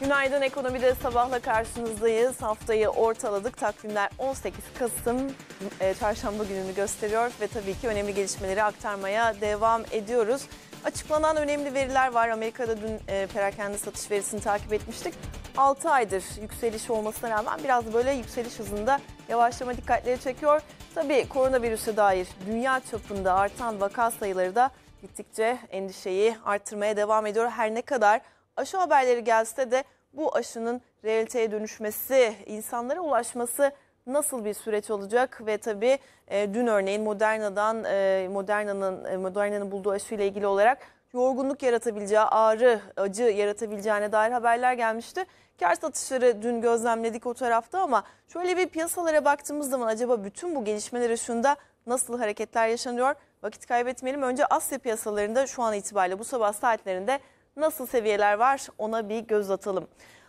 Günaydın Ekonomi'de sabahla karşınızdayız. Haftayı ortaladık. Takvimler 18 Kasım e, çarşamba gününü gösteriyor ve tabii ki önemli gelişmeleri aktarmaya devam ediyoruz. Açıklanan önemli veriler var. Amerika'da dün e, perakende satış verisini takip etmiştik. 6 aydır yükseliş olmasına rağmen biraz böyle yükseliş hızında yavaşlama dikkatleri çekiyor. Tabii koronavirüse dair dünya çapında artan vaka sayıları da gittikçe endişeyi arttırmaya devam ediyor. Her ne kadar aşı haberleri gelse de bu aşının realiteye dönüşmesi, insanlara ulaşması nasıl bir süreç olacak ve tabii e, dün örneğin Moderna'dan e, Moderna'nın e, Moderna'nın bulduğu aşıyla ilgili olarak yorgunluk yaratabileceği, ağrı, acı yaratabileceğine dair haberler gelmişti. Kar satışları dün gözlemledik o tarafta ama şöyle bir piyasalara baktığımız zaman acaba bütün bu gelişmeler ışığında nasıl hareketler yaşanıyor? Vakit kaybetmeyelim. Önce Asya piyasalarında şu an itibariyle bu sabah saatlerinde Nasıl seviyeler var ona bir göz atalım.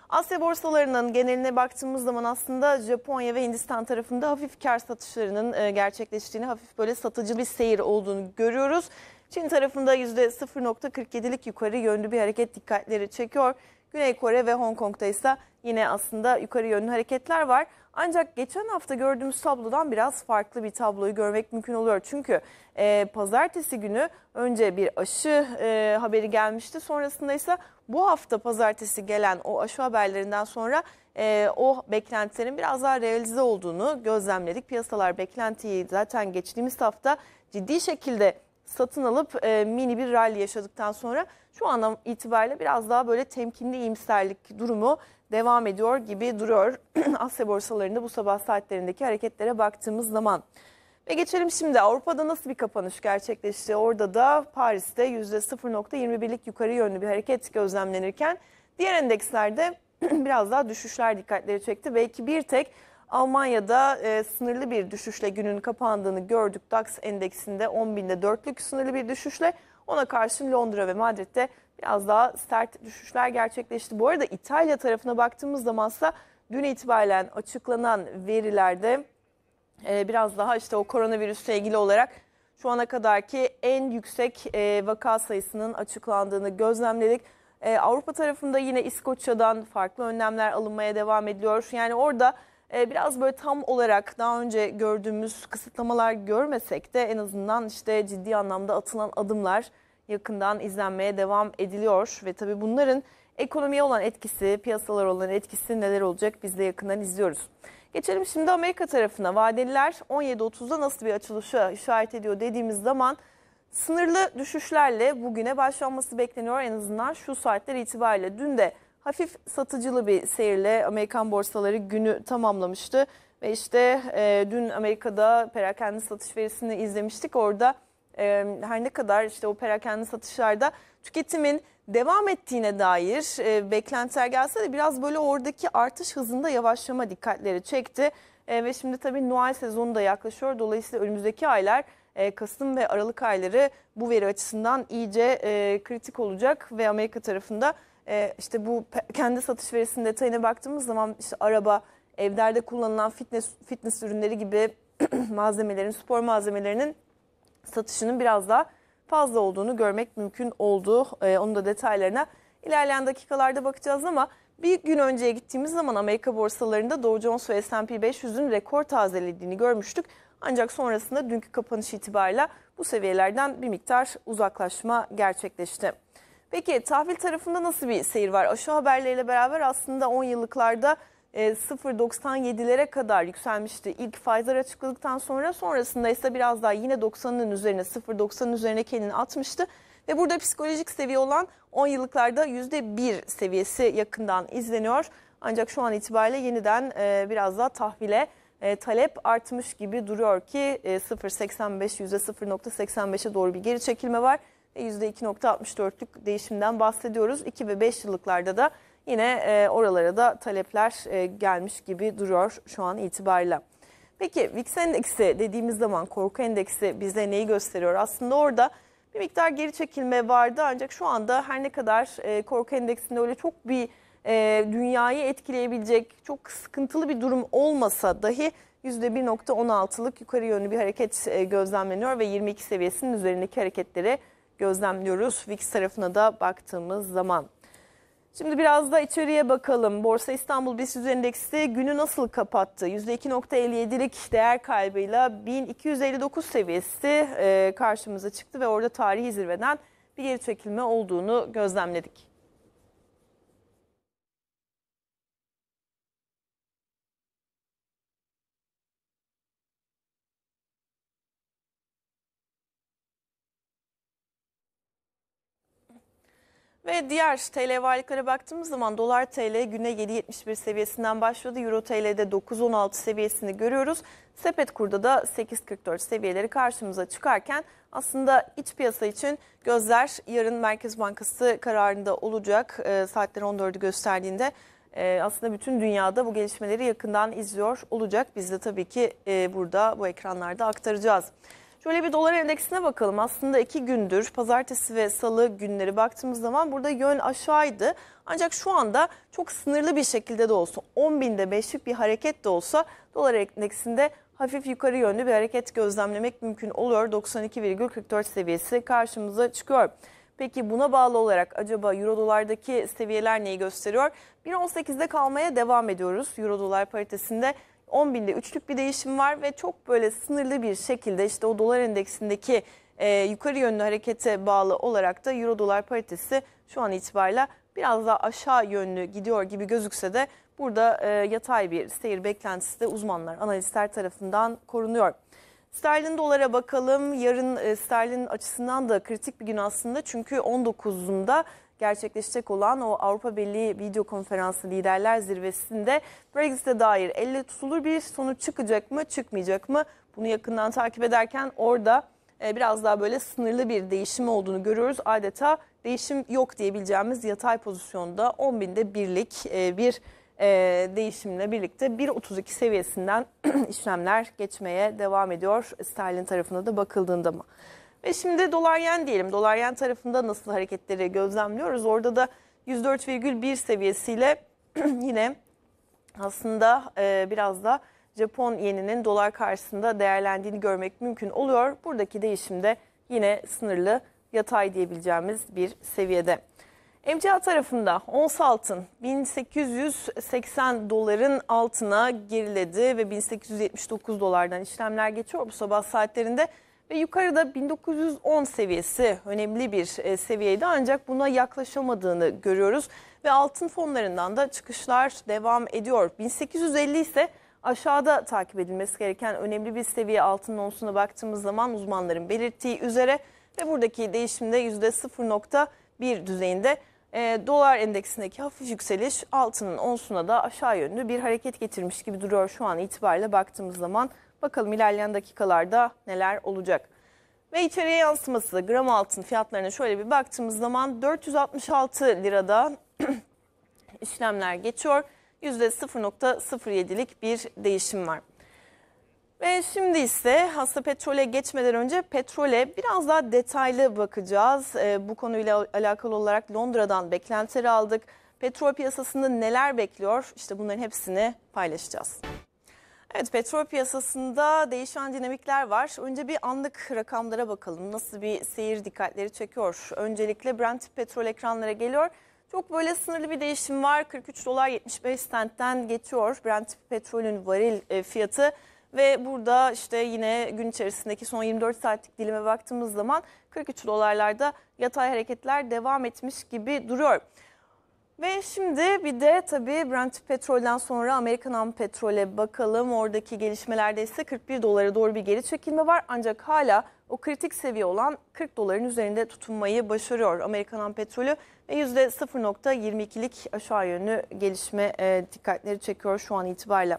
Asya borsalarının geneline baktığımız zaman aslında Japonya ve Hindistan tarafında hafif kar satışlarının e, gerçekleştiğini, hafif böyle satıcı bir seyir olduğunu görüyoruz. Çin tarafında %0.47'lik yukarı yönlü bir hareket dikkatleri çekiyor. Güney Kore ve Hong Kong'da ise yine aslında yukarı yönlü hareketler var. Ancak geçen hafta gördüğümüz tablodan biraz farklı bir tabloyu görmek mümkün oluyor. Çünkü e, pazartesi günü önce bir aşı e, haberi gelmişti. Sonrasında ise bu hafta pazartesi gelen o aşı haberlerinden sonra e, o beklentilerin biraz daha realize olduğunu gözlemledik. Piyasalar beklentiyi zaten geçtiğimiz hafta ciddi şekilde satın alıp e, mini bir rally yaşadıktan sonra şu an itibariyle biraz daha böyle temkinli iyimserlik durumu devam ediyor gibi duruyor. Asya borsalarında bu sabah saatlerindeki hareketlere baktığımız zaman. Ve geçelim şimdi Avrupa'da nasıl bir kapanış gerçekleşti? Orada da Paris'te %0.21'lik yukarı yönlü bir hareket gözlemlenirken diğer endekslerde biraz daha düşüşler dikkatleri çekti. Belki bir tek Almanya'da e, sınırlı bir düşüşle günün kapandığını gördük. DAX endeksinde 10.000'de 4'lük sınırlı bir düşüşle ona karşın Londra ve Madrid'de biraz daha sert düşüşler gerçekleşti. Bu arada İtalya tarafına baktığımız zamansa dün itibaren açıklanan verilerde e, biraz daha işte o koronavirüsle ilgili olarak şu ana kadarki en yüksek e, vaka sayısının açıklandığını gözlemledik. E, Avrupa tarafında yine İskoçya'dan farklı önlemler alınmaya devam ediliyor. Yani orada e, biraz böyle tam olarak daha önce gördüğümüz kısıtlamalar görmesek de en azından işte ciddi anlamda atılan adımlar yakından izlenmeye devam ediliyor ve tabii bunların ekonomiye olan etkisi, piyasalar olan etkisi neler olacak biz de yakından izliyoruz. Geçelim şimdi Amerika tarafına. Vadeliler 17.30'da nasıl bir açılışa işaret ediyor dediğimiz zaman sınırlı düşüşlerle bugüne başlanması bekleniyor en azından şu saatler itibariyle. Dün de hafif satıcılı bir seyirle Amerikan borsaları günü tamamlamıştı. Ve işte e, dün Amerika'da perakende satış verisini izlemiştik. Orada e, her ne kadar işte o perakende satışlarda tüketimin devam ettiğine dair e, beklentiler gelse de biraz böyle oradaki artış hızında yavaşlama dikkatleri çekti. E, ve şimdi tabii Noel sezonu da yaklaşıyor. Dolayısıyla önümüzdeki aylar e, Kasım ve Aralık ayları bu veri açısından iyice e, kritik olacak ve Amerika tarafında e, işte bu kendi satış verisinin detayına baktığımız zaman işte araba, evlerde kullanılan fitness, fitness ürünleri gibi malzemelerin, spor malzemelerinin satışının biraz daha fazla olduğunu görmek mümkün oldu. Ee, onun da detaylarına ilerleyen dakikalarda bakacağız ama bir gün önceye gittiğimiz zaman Amerika borsalarında Dow Jones ve S&P 500'ün rekor tazelediğini görmüştük. Ancak sonrasında dünkü kapanış itibariyle bu seviyelerden bir miktar uzaklaşma gerçekleşti. Peki tahvil tarafında nasıl bir seyir var? Aşağı haberleriyle beraber aslında 10 yıllıklarda 0.97'lere e, kadar yükselmişti ilk Pfizer açıkladıktan sonra. Sonrasında ise biraz daha yine 90'ın üzerine 0.90'ın üzerine kendini atmıştı. Ve burada psikolojik seviye olan 10 yıllıklarda %1 seviyesi yakından izleniyor. Ancak şu an itibariyle yeniden e, biraz daha tahvile e, talep artmış gibi duruyor ki 0.85 %0.85'e doğru bir geri çekilme var. %2.64'lük değişimden bahsediyoruz. 2 ve 5 yıllıklarda da Yine e, oralara da talepler e, gelmiş gibi duruyor şu an itibariyle. Peki VIX endeksi dediğimiz zaman korku endeksi bize neyi gösteriyor? Aslında orada bir miktar geri çekilme vardı ancak şu anda her ne kadar e, korku endeksinde öyle çok bir e, dünyayı etkileyebilecek çok sıkıntılı bir durum olmasa dahi %1.16'lık yukarı yönlü bir hareket e, gözlemleniyor ve 22 seviyesinin üzerindeki hareketleri gözlemliyoruz. VIX tarafına da baktığımız zaman. Şimdi biraz da içeriye bakalım. Borsa İstanbul BIST endeksi günü nasıl kapattı? %2.57'lik değer kaybıyla 1259 seviyesi e, karşımıza çıktı ve orada tarihi zirveden bir geri çekilme olduğunu gözlemledik. Ve diğer TL varlıklara baktığımız zaman dolar TL güne 7.71 seviyesinden başladı. Euro TL'de 9.16 seviyesini görüyoruz. Sepet kurda da 8.44 seviyeleri karşımıza çıkarken aslında iç piyasa için gözler yarın Merkez Bankası kararında olacak. E, saatler 14'ü gösterdiğinde e, aslında bütün dünyada bu gelişmeleri yakından izliyor olacak. Biz de tabii ki e, burada bu ekranlarda aktaracağız. Şöyle bir dolar endeksine bakalım. Aslında iki gündür pazartesi ve salı günleri baktığımız zaman burada yön aşağıydı. Ancak şu anda çok sınırlı bir şekilde de olsa 10 binde beşlik bir hareket de olsa dolar endeksinde hafif yukarı yönlü bir hareket gözlemlemek mümkün oluyor. 92,44 seviyesi karşımıza çıkıyor. Peki buna bağlı olarak acaba euro dolardaki seviyeler neyi gösteriyor? 1.18'de kalmaya devam ediyoruz euro dolar paritesinde. 10 binde üçlük bir değişim var ve çok böyle sınırlı bir şekilde işte o dolar endeksindeki e, yukarı yönlü harekete bağlı olarak da euro dolar paritesi şu an itibariyle biraz daha aşağı yönlü gidiyor gibi gözükse de burada e, yatay bir seyir beklentisi de uzmanlar, analistler tarafından korunuyor. Sterlin dolara bakalım. Yarın e, sterlin açısından da kritik bir gün aslında. Çünkü 19'unda gerçekleşecek olan o Avrupa Birliği video konferansı liderler zirvesinde Brexit'e dair elle tutulur bir sonuç çıkacak mı çıkmayacak mı? Bunu yakından takip ederken orada e, biraz daha böyle sınırlı bir değişim olduğunu görüyoruz. Adeta değişim yok diyebileceğimiz yatay pozisyonda 10 binde birlik e, bir e, değişimle birlikte 1.32 seviyesinden işlemler geçmeye devam ediyor. Sterlin tarafına da bakıldığında mı? Ve şimdi dolar yen diyelim. Dolar yen tarafında nasıl hareketleri gözlemliyoruz? Orada da 104,1 seviyesiyle yine aslında e, biraz da Japon yeninin dolar karşısında değerlendiğini görmek mümkün oluyor. Buradaki değişim de yine sınırlı yatay diyebileceğimiz bir seviyede. Emtia tarafında ons altın 1880 doların altına geriledi ve 1879 dolardan işlemler geçiyor. Bu sabah saatlerinde ve yukarıda 1910 seviyesi önemli bir e, seviyeydi ancak buna yaklaşamadığını görüyoruz ve altın fonlarından da çıkışlar devam ediyor. 1850 ise aşağıda takip edilmesi gereken önemli bir seviye altın onsuna baktığımız zaman uzmanların belirttiği üzere ve buradaki değişimde %0.1 düzeyinde e, dolar endeksindeki hafif yükseliş altının onsuna da aşağı yönlü bir hareket getirmiş gibi duruyor şu an itibariyle baktığımız zaman Bakalım ilerleyen dakikalarda neler olacak. Ve içeriye yansıması gram altın fiyatlarına şöyle bir baktığımız zaman 466 lirada işlemler geçiyor. %0.07'lik bir değişim var. Ve şimdi ise hasta petrole geçmeden önce petrole biraz daha detaylı bakacağız. Ee, bu konuyla alakalı olarak Londra'dan beklentileri aldık. Petrol piyasasında neler bekliyor? İşte bunların hepsini paylaşacağız. Evet petrol piyasasında değişen dinamikler var. Önce bir anlık rakamlara bakalım. Nasıl bir seyir dikkatleri çekiyor? Öncelikle Brent petrol ekranlara geliyor. Çok böyle sınırlı bir değişim var. 43 dolar 75 sentten geçiyor Brent petrolün varil e, fiyatı. Ve burada işte yine gün içerisindeki son 24 saatlik dilime baktığımız zaman 43 dolarlarda yatay hareketler devam etmiş gibi duruyor. Ve şimdi bir de tabii Brent petrolden sonra Amerikan Ham petrole bakalım. Oradaki gelişmelerde ise 41 dolara doğru bir geri çekilme var. Ancak hala o kritik seviye olan 40 doların üzerinde tutunmayı başarıyor Amerikan petrolü. Ve %0.22'lik aşağı yönlü gelişme e, dikkatleri çekiyor şu an itibariyle.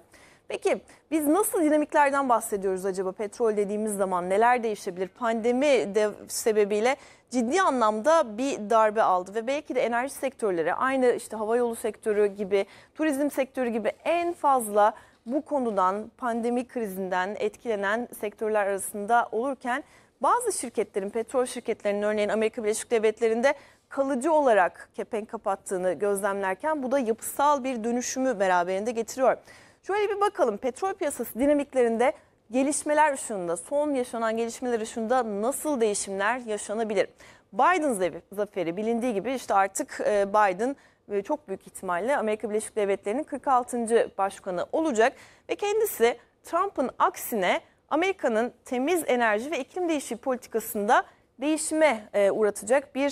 Peki biz nasıl dinamiklerden bahsediyoruz acaba petrol dediğimiz zaman neler değişebilir? Pandemi de sebebiyle ciddi anlamda bir darbe aldı ve belki de enerji sektörleri aynı işte havayolu sektörü gibi, turizm sektörü gibi en fazla bu konudan pandemi krizinden etkilenen sektörler arasında olurken bazı şirketlerin, petrol şirketlerinin örneğin Amerika Birleşik Devletleri'nde kalıcı olarak kepenk kapattığını gözlemlerken bu da yapısal bir dönüşümü beraberinde getiriyor. Şöyle bir bakalım petrol piyasası dinamiklerinde gelişmeler ışığında, son yaşanan gelişmeler ışığında nasıl değişimler yaşanabilir? Biden zaferi bilindiği gibi işte artık e, Biden e, çok büyük ihtimalle Amerika Birleşik Devletleri'nin 46. başkanı olacak ve kendisi Trump'ın aksine Amerika'nın temiz enerji ve iklim değişimi politikasında değişime e, uğratacak bir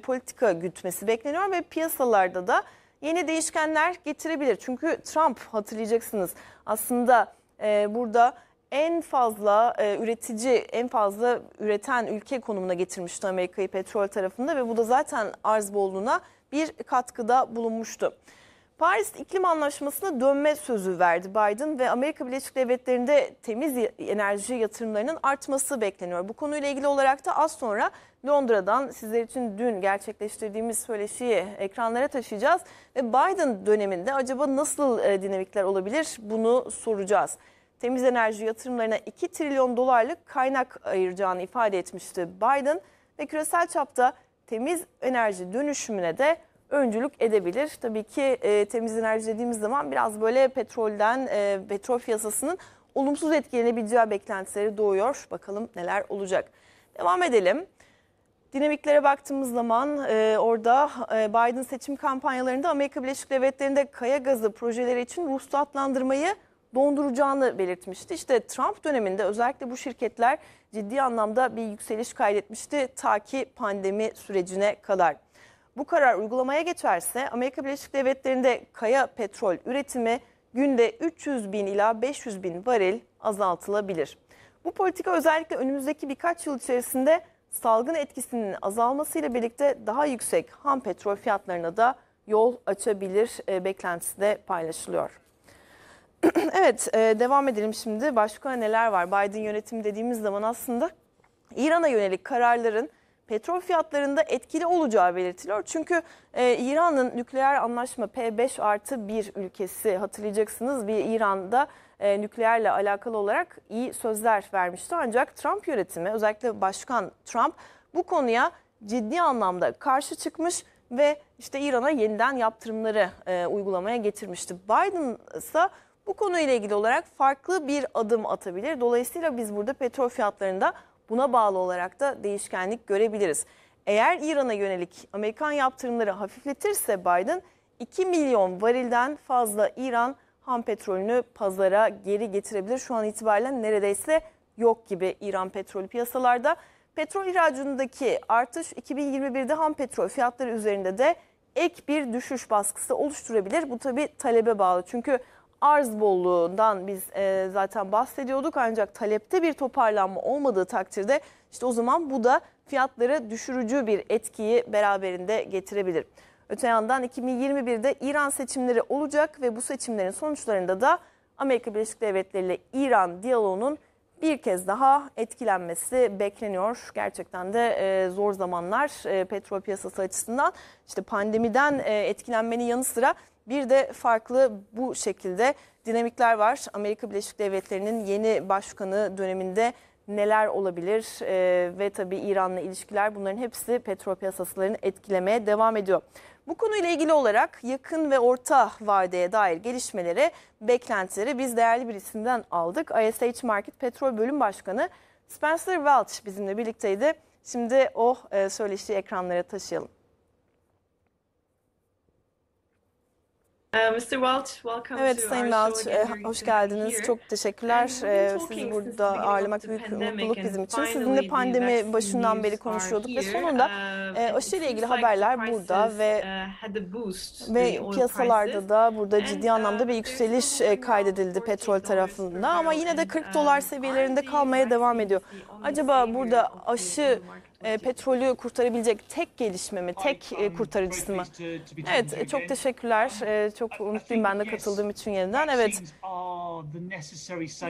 politika gütmesi bekleniyor ve piyasalarda da yeni değişkenler getirebilir. Çünkü Trump hatırlayacaksınız aslında e, burada en fazla e, üretici, en fazla üreten ülke konumuna getirmişti Amerika'yı petrol tarafında ve bu da zaten arz bolluğuna bir katkıda bulunmuştu. Paris İklim Anlaşması'na dönme sözü verdi Biden ve Amerika Birleşik Devletleri'nde temiz enerji yatırımlarının artması bekleniyor. Bu konuyla ilgili olarak da az sonra Londra'dan sizler için dün gerçekleştirdiğimiz söyleşiyi ekranlara taşıyacağız ve Biden döneminde acaba nasıl e, dinamikler olabilir bunu soracağız. Temiz enerji yatırımlarına 2 trilyon dolarlık kaynak ayıracağını ifade etmişti Biden ve küresel çapta temiz enerji dönüşümüne de öncülük edebilir. Tabii ki e, temiz enerji dediğimiz zaman biraz böyle petrolden, e, petrol piyasasının olumsuz etkilenebileceği beklentileri doğuyor. Bakalım neler olacak. Devam edelim. Dinamiklere baktığımız zaman e, orada e, Biden seçim kampanyalarında Amerika Birleşik Devletleri'nde kaya gazı projeleri için ruhsatlandırmayı donduracağını belirtmişti. İşte Trump döneminde özellikle bu şirketler ciddi anlamda bir yükseliş kaydetmişti ta ki pandemi sürecine kadar. Bu karar uygulamaya geçerse Amerika Birleşik Devletleri'nde kaya petrol üretimi günde 300 bin ila 500 bin varil azaltılabilir. Bu politika özellikle önümüzdeki birkaç yıl içerisinde salgın etkisinin azalmasıyla birlikte daha yüksek ham petrol fiyatlarına da yol açabilir e, beklentisi de paylaşılıyor. evet e, devam edelim şimdi. Başka neler var? Biden yönetimi dediğimiz zaman aslında İran'a yönelik kararların petrol fiyatlarında etkili olacağı belirtiliyor. Çünkü e, İran'ın nükleer anlaşma P5 artı 1 ülkesi hatırlayacaksınız bir İran'da e, nükleerle alakalı olarak iyi sözler vermişti. Ancak Trump yönetimi özellikle Başkan Trump bu konuya ciddi anlamda karşı çıkmış ve işte İran'a yeniden yaptırımları e, uygulamaya getirmişti. Biden ise bu konuyla ilgili olarak farklı bir adım atabilir. Dolayısıyla biz burada petrol fiyatlarında Buna bağlı olarak da değişkenlik görebiliriz. Eğer İran'a yönelik Amerikan yaptırımları hafifletirse Biden 2 milyon varilden fazla İran ham petrolünü pazara geri getirebilir. Şu an itibariyle neredeyse yok gibi İran petrolü piyasalarda. Petrol ihracındaki artış 2021'de ham petrol fiyatları üzerinde de ek bir düşüş baskısı oluşturabilir. Bu tabi talebe bağlı. Çünkü arz bolluğundan biz e, zaten bahsediyorduk ancak talepte bir toparlanma olmadığı takdirde işte o zaman bu da fiyatları düşürücü bir etkiyi beraberinde getirebilir. Öte yandan 2021'de İran seçimleri olacak ve bu seçimlerin sonuçlarında da Amerika Birleşik Devletleri ile İran diyaloğunun bir kez daha etkilenmesi bekleniyor. Gerçekten de e, zor zamanlar e, petrol piyasası açısından. İşte pandemiden e, etkilenmenin yanı sıra bir de farklı bu şekilde dinamikler var. Amerika Birleşik Devletleri'nin yeni başkanı döneminde neler olabilir e, ve tabii İran'la ilişkiler bunların hepsi petrol piyasasını etkilemeye devam ediyor. Bu konuyla ilgili olarak yakın ve orta vadeye dair gelişmeleri beklentileri biz değerli birisinden aldık. ISH Market Petrol Bölüm Başkanı Spencer Welch bizimle birlikteydi. Şimdi o e, söyleşiyi ekranlara taşıyalım. Ee, Mr. Welch, evet, Sayın Welch, eh, hoş geldiniz. Çok teşekkürler. Eh, sizi burada ağırlamak büyük mutluluk bizim için. Sizinle pandemi başından beri konuşuyorduk ve sonunda uh, e, eh, ile ilgili haberler burada ve uh, ve piyasalarda da burada ciddi anlamda bir uh, yükseliş kaydedildi petrol tarafında ama yine de 40 dolar um, seviyelerinde kalmaya devam ediyor. Acaba burada aşı e, petrolü kurtarabilecek tek gelişme mi, tek e, kurtarıcısı mı? Evet, çok teşekkürler. E, çok e, mutluyum ben de katıldığım için yeniden. Evet,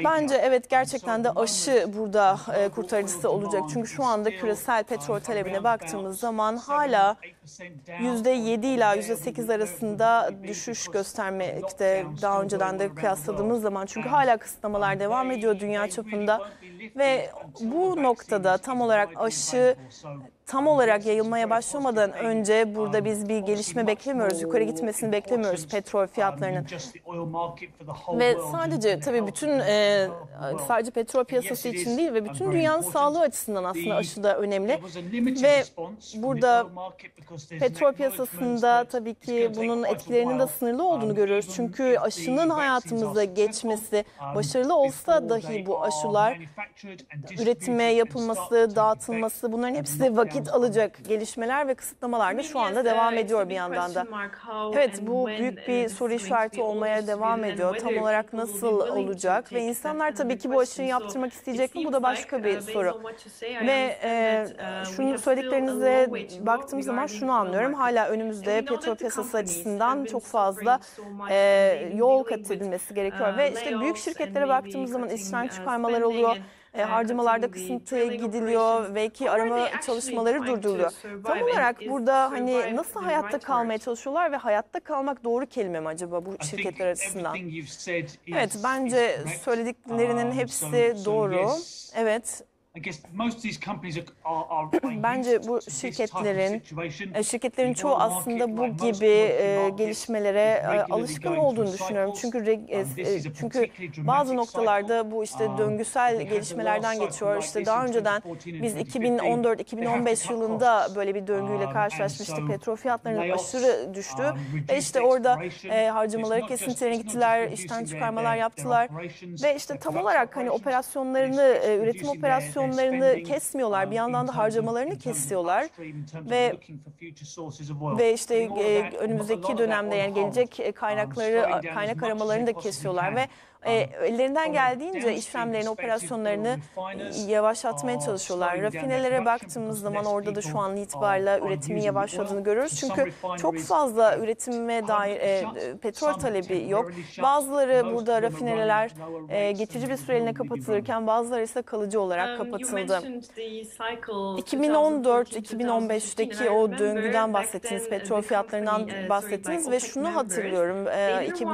bence evet gerçekten de aşı burada e, kurtarıcısı olacak. Çünkü şu anda küresel petrol talebine baktığımız zaman hala %7 ila %8 arasında düşüş göstermekte daha önceden de kıyasladığımız zaman. Çünkü hala kısıtlamalar devam ediyor dünya çapında ve bu noktada tam olarak aşı tam olarak yayılmaya başlamadan önce burada biz bir gelişme beklemiyoruz. Yukarı gitmesini beklemiyoruz petrol fiyatlarının. Ve sadece tabii bütün e, sadece petrol piyasası için değil ve bütün dünyanın sağlığı açısından aslında aşı da önemli. Ve burada petrol piyasasında tabii ki bunun etkilerinin de sınırlı olduğunu görüyoruz. Çünkü aşının hayatımıza geçmesi başarılı olsa dahi bu aşılar üretime yapılması, dağıtılması bunların hepsi vakit vakit alacak gelişmeler ve kısıtlamalar da şu anda devam ediyor bir yandan da. Evet bu büyük bir soru işareti olmaya devam ediyor. Tam olarak nasıl olacak ve insanlar tabii ki bu aşıyı yaptırmak isteyecek mi? Bu da başka bir uh, soru. Ve e, uh, şunu söylediklerinize baktığım zaman şunu anlıyorum. Hala önümüzde petrol piyasası açısından çok fazla e, yol kat edilmesi gerekiyor. Uh, ve işte büyük şirketlere baktığımız zaman işten çıkarmalar oluyor e, harcamalarda kısıntıya gidiliyor, belki arama hani çalışmaları durduruluyor. Tam olarak burada hani nasıl hayatta kalmaya çalışıyorlar ve hayatta kalmak doğru kelime mi acaba bu şirketler açısından? Evet bence söylediklerinin um, hepsi doğru. Evet Bence bu şirketlerin e, şirketlerin çoğu aslında bu gibi e, gelişmelere e, alışkın olduğunu düşünüyorum. Çünkü um, çünkü bazı noktalarda bu işte um, döngüsel gelişmelerden geçiyor. İşte daha önceden biz 2014-2015 yılında böyle bir döngüyle um, karşılaşmıştık. Petrol fiyatlarının aşırı düştü ve işte orada harcamaları kesintilerine gittiler, işten çıkarmalar yaptılar ve işte tam olarak hani operasyonlarını üretim operasyonlarını enflasyonlarını kesmiyorlar. Bir um, yandan da harcamalarını kesiyorlar ve ve işte önümüzdeki dönemde yani gelecek kaynakları kaynak aramalarını da kesiyorlar ve e, ellerinden geldiğince işlemlerini, operasyonlarını um, yavaşlatmaya çalışıyorlar. Rafinelere baktığımız zaman orada da şu an itibariyle üretimin yavaşladığını görüyoruz. Çünkü çok fazla um, üretime dair e, e petrol talebi yok. Bazıları burada rafineler e, geçici bir süreliğine kapatılırken bazıları ise kalıcı olarak kapatıldı. 2014-2015'teki o döngüden uh, bahsettiniz, petrol fiyatlarından bahsettiniz ve şunu hatırlıyorum. E, 2000,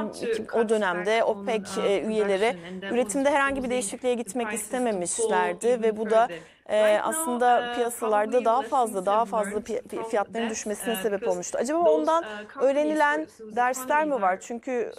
o dönemde OPEC e, üyeleri üretimde herhangi bir değişikliğe gitmek istememişlerdi ve bu da e, aslında uh, piyasalarda daha fazla daha fazla fiyatların düşmesine uh, sebep olmuştu. Acaba ondan uh, öğrenilen dersler mi var? Çünkü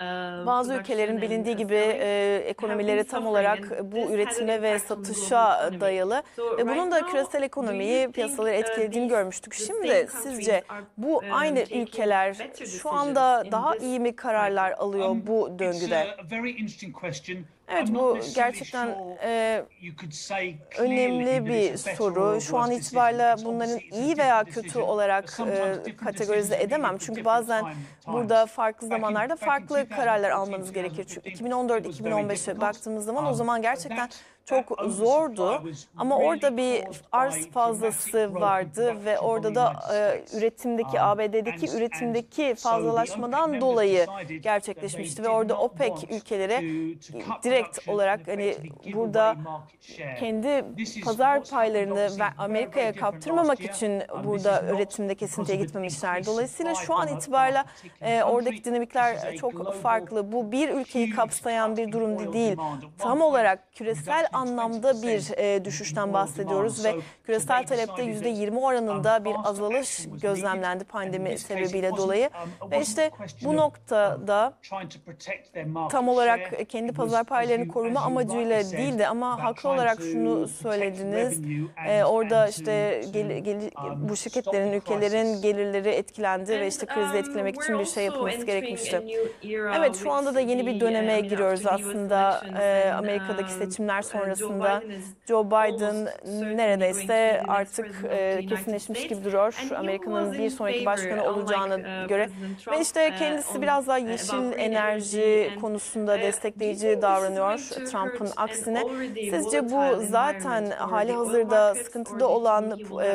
e, bazı ülkelerin bilindiği gibi e, ekonomileri tam olarak bu üretime ve satışa dayalı ve bunun da küresel ekonomiyi piyasaları etkilediğini görmüştük. Şimdi sizce bu um, aynı ülkeler şu anda daha iyi mi kararlar alıyor um, bu döngüde? Evet bu gerçekten e, önemli bir soru. Şu an e, itibariyle bunların iyi veya kötü olarak e, kategorize edemem. Çünkü bazen burada farklı zamanlarda farklı kararlar almanız gerekir. Çünkü 2014-2015'e baktığımız zaman o um, zaman gerçekten çok zordu. Ama orada bir arz fazlası vardı ve orada da e, üretimdeki um, ABD'deki üretimdeki fazlalaşmadan dolayı gerçekleşmişti ve orada OPEC ülkeleri direkt olarak hani burada kendi pazar paylarını Amerika'ya kaptırmamak için um, burada üretimde kesintiye gitmemişler. Dolayısıyla şu an itibariyle e, oradaki dinamikler çok farklı. Bu bir ülkeyi kapsayan bir durum değil. Tam olarak küresel anlamda bir şey e, düşüşten bahsediyoruz ve küresel talepte yüzde %20 oranında bir azalış gözlemlendi pandemi sebebiyle dolayı. Um, ve işte bu noktada um, tam olarak e, kendi pazar paylarını koruma amacıyla değildi ama haklı olarak şunu söylediniz. E, orada işte gel, gel, um, bu şirketlerin, ülkelerin gelirleri etkilendi ve işte krizi etkilemek için bir şey yapılması gerekmişti. Evet şu anda da yeni bir e, döneme giriyoruz aslında e, Amerika'daki seçimler sonrası sonrasında Joe Biden neredeyse artık e, kesinleşmiş gibi duruyor. Amerika'nın bir sonraki başkanı olacağına uh, göre. Ve işte uh, kendisi biraz daha uh, yeşil enerji konusunda destekleyici davranıyor Trump'ın aksine. Sizce bu zaten hali hazırda sıkıntıda olan e,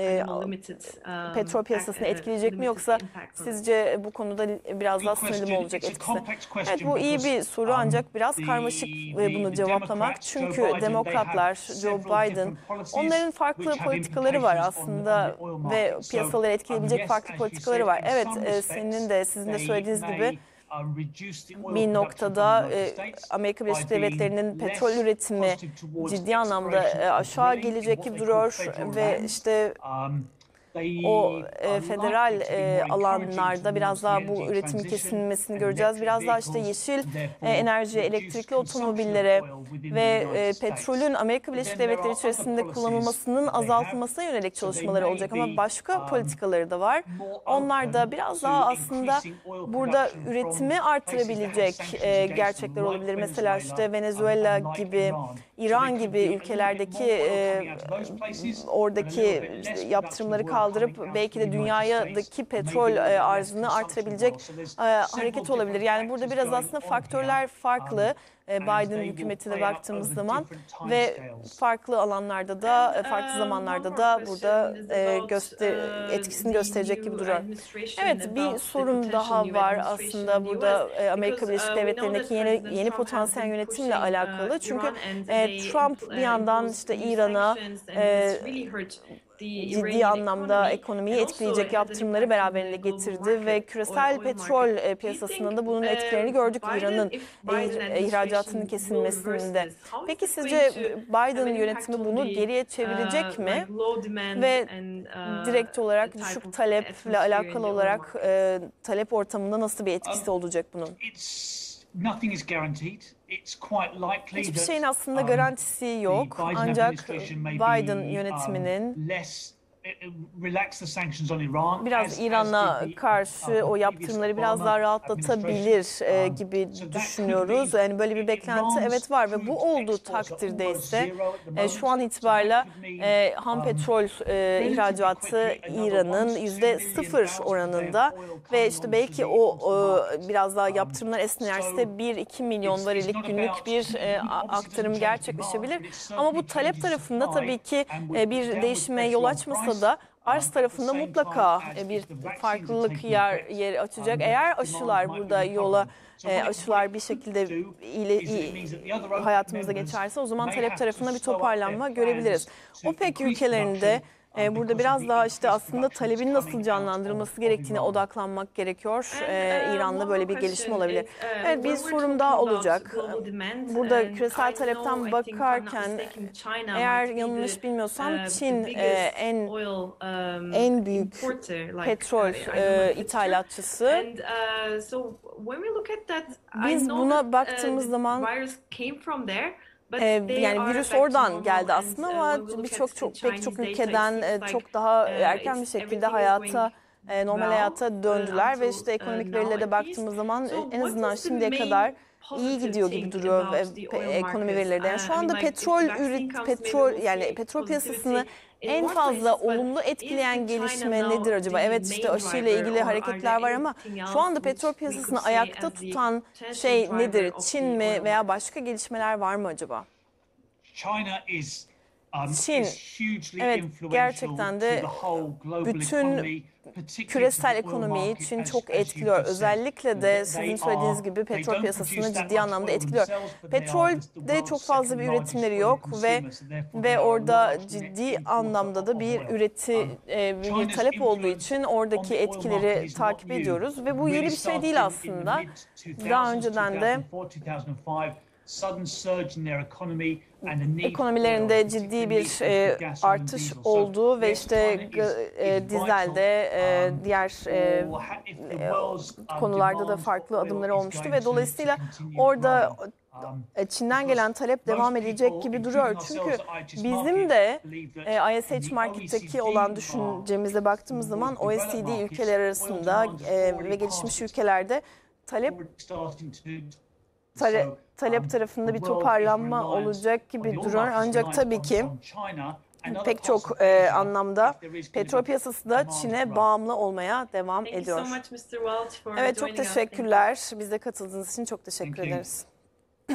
e um, petrol piyasasını etkileyecek mi yoksa sizce bu konuda biraz daha sınırlı mı olacak etkisi? Evet bu iyi bir soru um, ancak biraz karmaşık e, bunu cevaplamak. Çünkü demokratlar, Joe Biden, onların farklı politikaları var aslında ve piyasaları um, etkileyebilecek farklı politikaları var. Evet, e, senin de sizin de söylediğiniz gibi um, bir noktada e, Amerika Birleşik Devletleri'nin petrol üretimi ciddi anlamda e, aşağı gelecek gibi duruyor ve işte um, o e, federal e, alanlarda biraz daha bu üretim kesilmesini göreceğiz. Biraz daha işte yeşil e, enerji, elektrikli otomobillere ve e, petrolün Amerika Birleşik Devletleri içerisinde kullanılmasının azaltılmasına yönelik çalışmaları olacak ama başka um, politikaları da var. Onlar da biraz daha aslında burada üretimi artırabilecek e, gerçekler olabilir. Mesela işte um, Venezuela gibi, İran gibi ülkelerdeki e, oradaki yaptırımları kaldırmak kaldırıp belki de dünyadaki petrol e, arzını artırabilecek e, hareket olabilir. Yani burada biraz aslında faktörler farklı. Um, e, Biden hükümeti baktığımız zaman ve farklı alanlarda da farklı um, zamanlarda da burada göster um, etkisini gösterecek gibi duruyor. Evet bir sorun daha var aslında burada Amerika Birleşik uh, Devletleri'ndeki yeni yeni potansiyel yönetimle alakalı. Uh, Çünkü Trump bir yandan işte İran'a ciddi e, anlamda ekonomiyi etkileyecek yaptırımları beraberinde getirdi ve küresel petrol e, piyasasında da bunun etkilerini um, gördük İran'ın e, ihracatının kesilmesinde. Peki sizce Biden yönetimi bunu geriye uh, çevirecek mi? Ve uh, direkt olarak düşük taleple alakalı olarak talep ortamında nasıl bir etkisi um, olacak bunun? nothing is guaranteed. It's quite likely Hiçbir şeyin aslında um, garantisi yok. Ancak Biden um, yönetiminin e, e, biraz İran'a karşı o yaptırımları biraz daha rahatlatabilir e, um, gibi düşünüyoruz. Yani böyle bir beklenti evet var ve bu olduğu takdirde ise şu an itibariyle ham um, petrol ihracatı İran'ın yüzde sıfır oranında ve işte belki o biraz daha um, yaptırımlar esnerse 1-2 milyon varilik günlük bir aktarım gerçekleşebilir. Ama bu talep tarafında tabii ki bir değişime yol açmasa konuda arz tarafında mutlaka e, bir farklılık yer yeri açacak. Eğer aşılar burada yola e, aşılar bir şekilde ile, hayatımıza geçerse o zaman talep tarafında bir toparlanma görebiliriz. OPEC ülkelerinde ee, burada biraz daha işte aslında talebin nasıl canlandırılması gerektiğine odaklanmak gerekiyor. Ee, İran'da böyle bir gelişme olabilir. Evet bir sorum daha olacak. Burada e, küresel talepten bakarken eğer yanlış bilmiyorsam e, Çin e, en um, en büyük petrol ithalatçısı. Uh, Biz buna uh, baktığımız zaman ee, yani virüs oradan geldi aslında ama birçok çok pek çok ülkeden çok daha erken bir şekilde hayata normal hayata döndüler ve işte uh, ekonomik verilere baktığımız zaman en azından şimdiye kadar iyi gidiyor gibi duruyor ekonomi verileri. Uh, yani şu anda petrol üret petrol yani petrol piyasasını e, en fazla olumlu etkileyen gelişme nedir acaba? Evet işte aşıyla ilgili hareketler var ama şu anda petrol piyasasını ayakta tutan şey nedir? Çin mi veya başka gelişmeler var mı acaba? Um, Çin, evet gerçekten de bütün küresel ekonomiyi için çok şey, şey etkiliyor. Özellikle de sizin söylediğiniz gibi petrol piyasasını ciddi anlamda etkiliyor. Petrolde çok fazla bir üretimleri yok ve ve orada ciddi anlamda da bir üreti um, e, bir talep olduğu için oradaki etkileri takip ediyoruz ve bu yeni bir şey değil aslında. Daha önceden de Ekonomilerinde ciddi bir e, artış oldu ve işte e, dizelde e, um, diğer e, e um, konularda da farklı adımlar olmuştu ve dolayısıyla orada um, e, Çin'den gelen talep devam edecek gibi duruyor. Çünkü bizim de e, ISH marketteki e olan düşüncemize baktığımız zaman OECD ülkeler arasında ve gelişmiş ülkelerde talep talep talep um, tarafında bir toparlanma olacak gibi duruyor. Ancak tabii ki pek çok e, anlamda petrol piyasası da Çin'e bağımlı olmaya devam ediyor. Evet çok teşekkürler. Bize katıldığınız için çok teşekkür ederiz.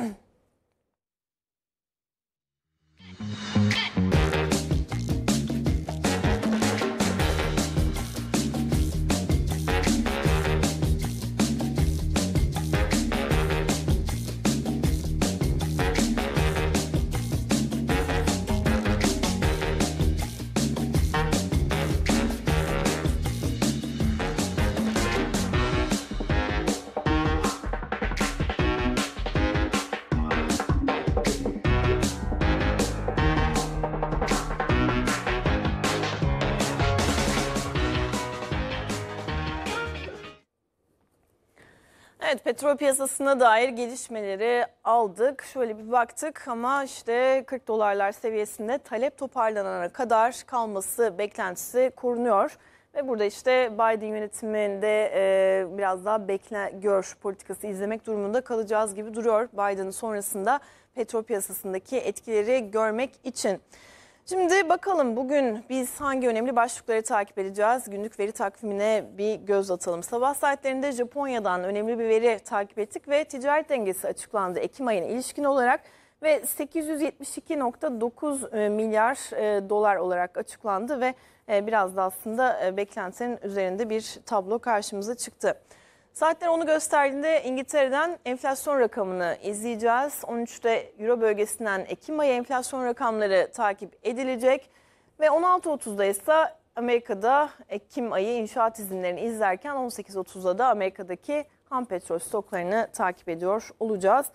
Petrol piyasasına dair gelişmeleri aldık. Şöyle bir baktık ama işte 40 dolarlar seviyesinde talep toparlanana kadar kalması beklentisi korunuyor. Ve burada işte Biden yönetiminde e, biraz daha bekle gör politikası izlemek durumunda kalacağız gibi duruyor Biden'ın sonrasında petrol piyasasındaki etkileri görmek için. Şimdi bakalım bugün biz hangi önemli başlıkları takip edeceğiz? Günlük veri takvimine bir göz atalım. Sabah saatlerinde Japonya'dan önemli bir veri takip ettik ve ticaret dengesi açıklandı Ekim ayına ilişkin olarak ve 872.9 e, milyar e, dolar olarak açıklandı ve e, biraz da aslında beklentilerin üzerinde bir tablo karşımıza çıktı. Saatler onu gösterdiğinde İngiltere'den enflasyon rakamını izleyeceğiz. 13'te Euro bölgesinden Ekim ayı enflasyon rakamları takip edilecek. Ve 16.30'da ise Amerika'da Ekim ayı inşaat izinlerini izlerken 18.30'da da Amerika'daki ham petrol stoklarını takip ediyor olacağız.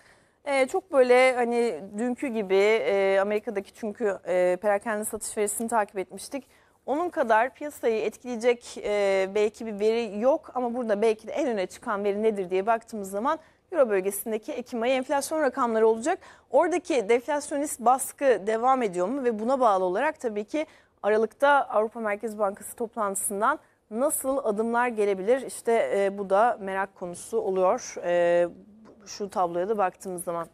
Ee, çok böyle hani dünkü gibi e, Amerika'daki çünkü e, perakende satış verisini takip etmiştik. Onun kadar piyasayı etkileyecek e, belki bir veri yok ama burada belki de en öne çıkan veri nedir diye baktığımız zaman Euro bölgesindeki Ekim ayı enflasyon rakamları olacak. Oradaki deflasyonist baskı devam ediyor mu ve buna bağlı olarak tabii ki Aralık'ta Avrupa Merkez Bankası toplantısından nasıl adımlar gelebilir? işte e, bu da merak konusu oluyor e, şu tabloya da baktığımız zaman.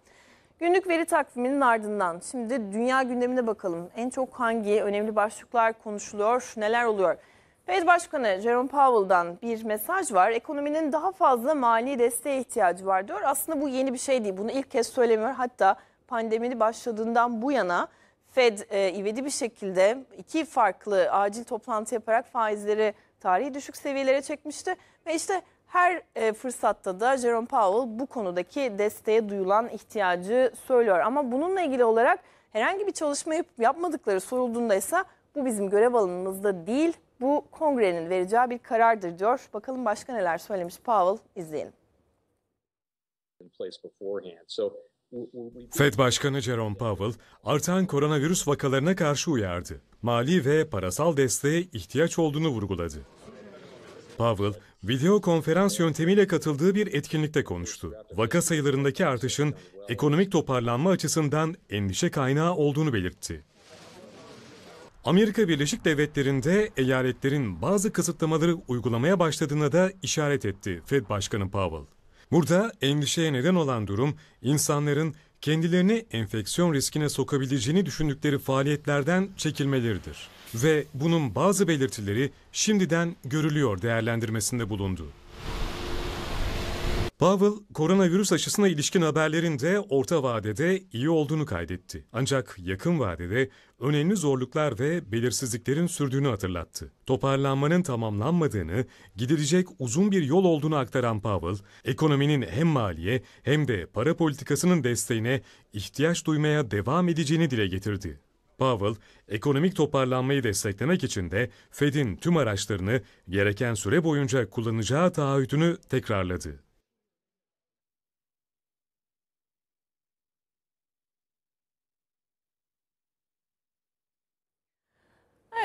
Günlük veri takviminin ardından şimdi dünya gündemine bakalım. En çok hangi önemli başlıklar konuşuluyor, neler oluyor? Fed Başkanı Jerome Powell'dan bir mesaj var. Ekonominin daha fazla mali desteğe ihtiyacı var diyor. Aslında bu yeni bir şey değil. Bunu ilk kez söylemiyor. Hatta pandeminin başladığından bu yana Fed e, ivedi bir şekilde iki farklı acil toplantı yaparak faizleri tarihi düşük seviyelere çekmişti. Ve işte her e, fırsatta da Jerome Powell bu konudaki desteğe duyulan ihtiyacı söylüyor. Ama bununla ilgili olarak herhangi bir çalışma yapmadıkları sorulduğunda ise bu bizim görev alanımızda değil, bu kongrenin vereceği bir karardır diyor. Bakalım başka neler söylemiş Powell izleyelim. Fed Başkanı Jerome Powell, artan koronavirüs vakalarına karşı uyardı. Mali ve parasal desteğe ihtiyaç olduğunu vurguladı. Powell, video konferans yöntemiyle katıldığı bir etkinlikte konuştu. Vaka sayılarındaki artışın ekonomik toparlanma açısından endişe kaynağı olduğunu belirtti. Amerika Birleşik Devletleri'nde eyaletlerin bazı kısıtlamaları uygulamaya başladığına da işaret etti Fed Başkanı Powell. Burada endişeye neden olan durum insanların kendilerini enfeksiyon riskine sokabileceğini düşündükleri faaliyetlerden çekilmeleridir. Ve bunun bazı belirtileri şimdiden görülüyor değerlendirmesinde bulundu. Powell, koronavirüs aşısına ilişkin haberlerinde orta vadede iyi olduğunu kaydetti. Ancak yakın vadede önemli zorluklar ve belirsizliklerin sürdüğünü hatırlattı. Toparlanmanın tamamlanmadığını, gidilecek uzun bir yol olduğunu aktaran Powell, ekonominin hem maliye hem de para politikasının desteğine ihtiyaç duymaya devam edeceğini dile getirdi. Powell, ekonomik toparlanmayı desteklemek için de Fed'in tüm araçlarını gereken süre boyunca kullanacağı taahhütünü tekrarladı.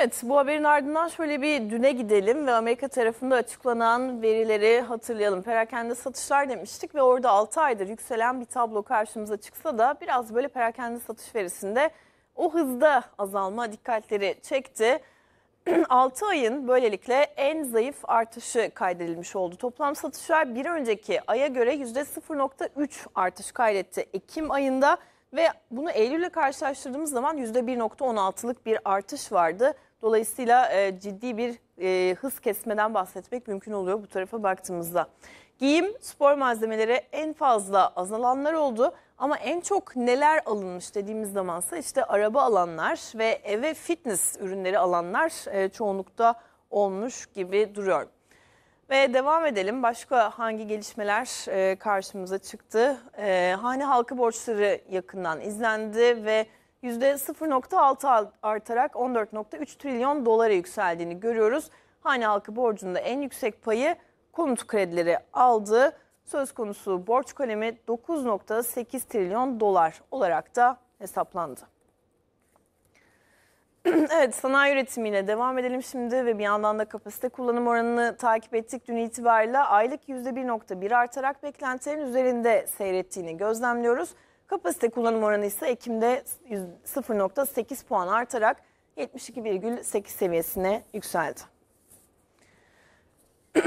Evet bu haberin ardından şöyle bir düne gidelim ve Amerika tarafında açıklanan verileri hatırlayalım. Perakende satışlar demiştik ve orada 6 aydır yükselen bir tablo karşımıza çıksa da biraz böyle perakende satış verisinde o hızda azalma dikkatleri çekti. 6 ayın böylelikle en zayıf artışı kaydedilmiş oldu. Toplam satışlar bir önceki aya göre %0.3 artış kaydetti. Ekim ayında ve bunu Eylül'le karşılaştırdığımız zaman %1.16'lık bir artış vardı. Dolayısıyla e, ciddi bir e, hız kesmeden bahsetmek mümkün oluyor bu tarafa baktığımızda. Giyim, spor malzemeleri en fazla azalanlar oldu ama en çok neler alınmış dediğimiz zamansa işte araba alanlar ve eve fitness ürünleri alanlar e, çoğunlukta olmuş gibi duruyor. Ve devam edelim. Başka hangi gelişmeler e, karşımıza çıktı? E, hane halkı borçları yakından izlendi ve %0.6 artarak 14.3 trilyon dolara yükseldiğini görüyoruz. Hane halkı borcunda en yüksek payı konut kredileri aldı. Söz konusu borç kalemi 9.8 trilyon dolar olarak da hesaplandı. evet sanayi üretimiyle devam edelim şimdi ve bir yandan da kapasite kullanım oranını takip ettik. Dün itibariyle aylık %1.1 artarak beklentilerin üzerinde seyrettiğini gözlemliyoruz. Kapasite kullanım oranı ise Ekim'de 0.8 puan artarak 72,8 seviyesine yükseldi.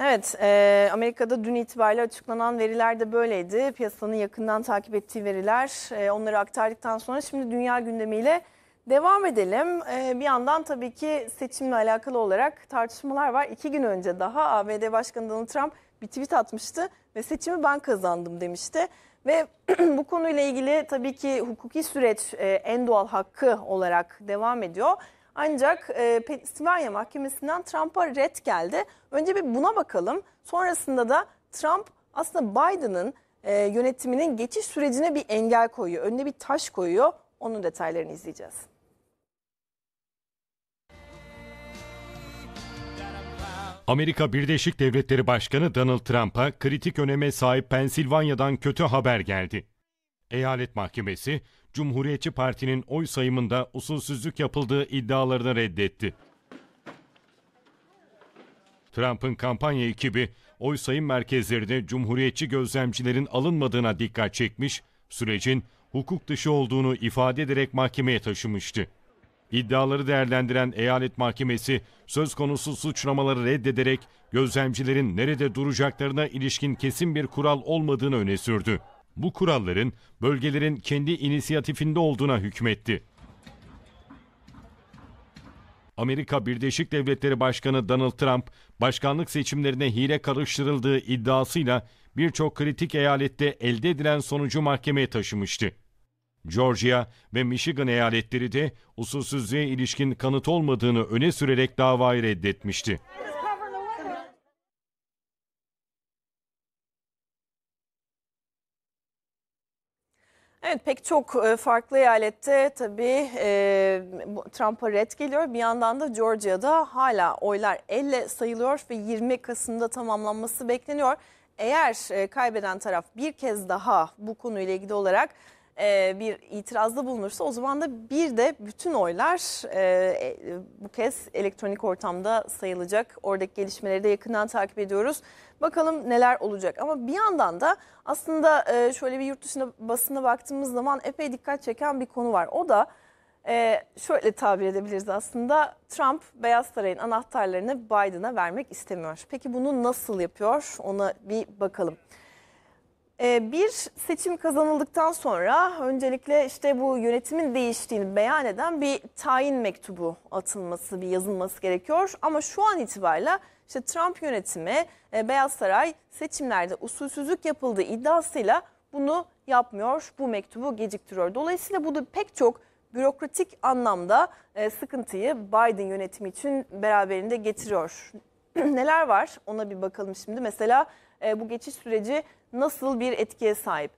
evet, e, Amerika'da dün itibariyle açıklanan veriler de böyleydi. Piyasanın yakından takip ettiği veriler. E, onları aktardıktan sonra şimdi dünya gündemiyle devam edelim. E, bir yandan tabii ki seçimle alakalı olarak tartışmalar var. İki gün önce daha ABD Başkanı Donald Trump bir tweet atmıştı ve seçimi ben kazandım demişti. Ve bu konuyla ilgili tabii ki hukuki süreç e, en doğal hakkı olarak devam ediyor. Ancak e, Pennsylvania Mahkemesi'nden Trump'a red geldi. Önce bir buna bakalım. Sonrasında da Trump aslında Biden'ın e, yönetiminin geçiş sürecine bir engel koyuyor. Önüne bir taş koyuyor. Onun detaylarını izleyeceğiz. Amerika Birleşik Devletleri Başkanı Donald Trump'a kritik öneme sahip Pensilvanya'dan kötü haber geldi. Eyalet Mahkemesi, Cumhuriyetçi Parti'nin oy sayımında usulsüzlük yapıldığı iddialarını reddetti. Trump'ın kampanya ekibi oy sayım merkezlerine cumhuriyetçi gözlemcilerin alınmadığına dikkat çekmiş, sürecin hukuk dışı olduğunu ifade ederek mahkemeye taşımıştı. İddiaları değerlendiren eyalet mahkemesi söz konusu suçlamaları reddederek gözlemcilerin nerede duracaklarına ilişkin kesin bir kural olmadığını öne sürdü. Bu kuralların bölgelerin kendi inisiyatifinde olduğuna hükmetti. Amerika Birleşik Devletleri Başkanı Donald Trump, başkanlık seçimlerine hile karıştırıldığı iddiasıyla birçok kritik eyalette elde edilen sonucu mahkemeye taşımıştı. Georgia ve Michigan eyaletleri de usulsüzlüğe ilişkin kanıt olmadığını öne sürerek davayı reddetmişti. Evet pek çok e, farklı eyalette tabii e, Trump'a red geliyor. Bir yandan da Georgia'da hala oylar elle sayılıyor ve 20 Kasım'da tamamlanması bekleniyor. Eğer e, kaybeden taraf bir kez daha bu konuyla ilgili olarak bir itirazda bulunursa o zaman da bir de bütün oylar e, bu kez elektronik ortamda sayılacak. Oradaki gelişmeleri de yakından takip ediyoruz. Bakalım neler olacak ama bir yandan da aslında şöyle bir yurt dışına basına baktığımız zaman epey dikkat çeken bir konu var. O da şöyle tabir edebiliriz aslında Trump Beyaz Saray'ın anahtarlarını Biden'a vermek istemiyor. Peki bunu nasıl yapıyor ona bir bakalım. Ee, bir seçim kazanıldıktan sonra öncelikle işte bu yönetimin değiştiğini beyan eden bir tayin mektubu atılması, bir yazılması gerekiyor. Ama şu an itibariyle işte Trump yönetimi e, Beyaz Saray seçimlerde usulsüzlük yapıldığı iddiasıyla bunu yapmıyor, bu mektubu geciktiriyor. Dolayısıyla bu da pek çok bürokratik anlamda e, sıkıntıyı Biden yönetimi için beraberinde getiriyor. Neler var ona bir bakalım şimdi. Mesela e, bu geçiş süreci nasıl bir etkiye sahip?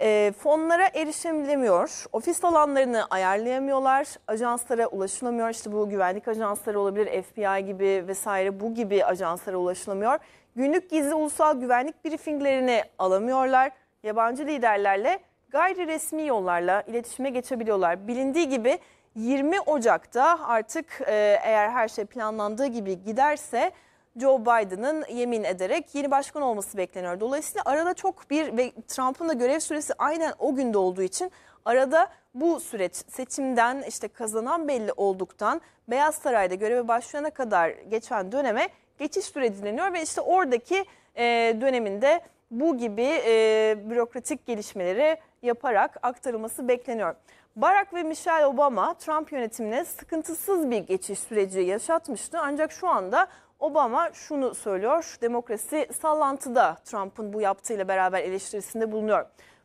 E, fonlara erişemilemiyor, ofis alanlarını ayarlayamıyorlar, ajanslara ulaşılamıyor. İşte bu güvenlik ajansları olabilir, FBI gibi vesaire bu gibi ajanslara ulaşılamıyor. Günlük gizli ulusal güvenlik briefinglerini alamıyorlar. Yabancı liderlerle gayri resmi yollarla iletişime geçebiliyorlar. Bilindiği gibi 20 Ocak'ta artık e, eğer her şey planlandığı gibi giderse Joe Biden'ın yemin ederek yeni başkan olması bekleniyor. Dolayısıyla arada çok bir ve Trump'ın da görev süresi aynen o günde olduğu için arada bu süreç seçimden işte kazanan belli olduktan Beyaz Saray'da göreve başlayana kadar geçen döneme geçiş süreci deniyor ve işte oradaki e, döneminde bu gibi e, bürokratik gelişmeleri yaparak aktarılması bekleniyor. Barack ve Michelle Obama Trump yönetimine sıkıntısız bir geçiş süreci yaşatmıştı ancak şu anda Obama şunu söylüyor. Demokrasi sallantıda Trump'ın bu yaptığıyla beraber eleştirisinde bulunuyor.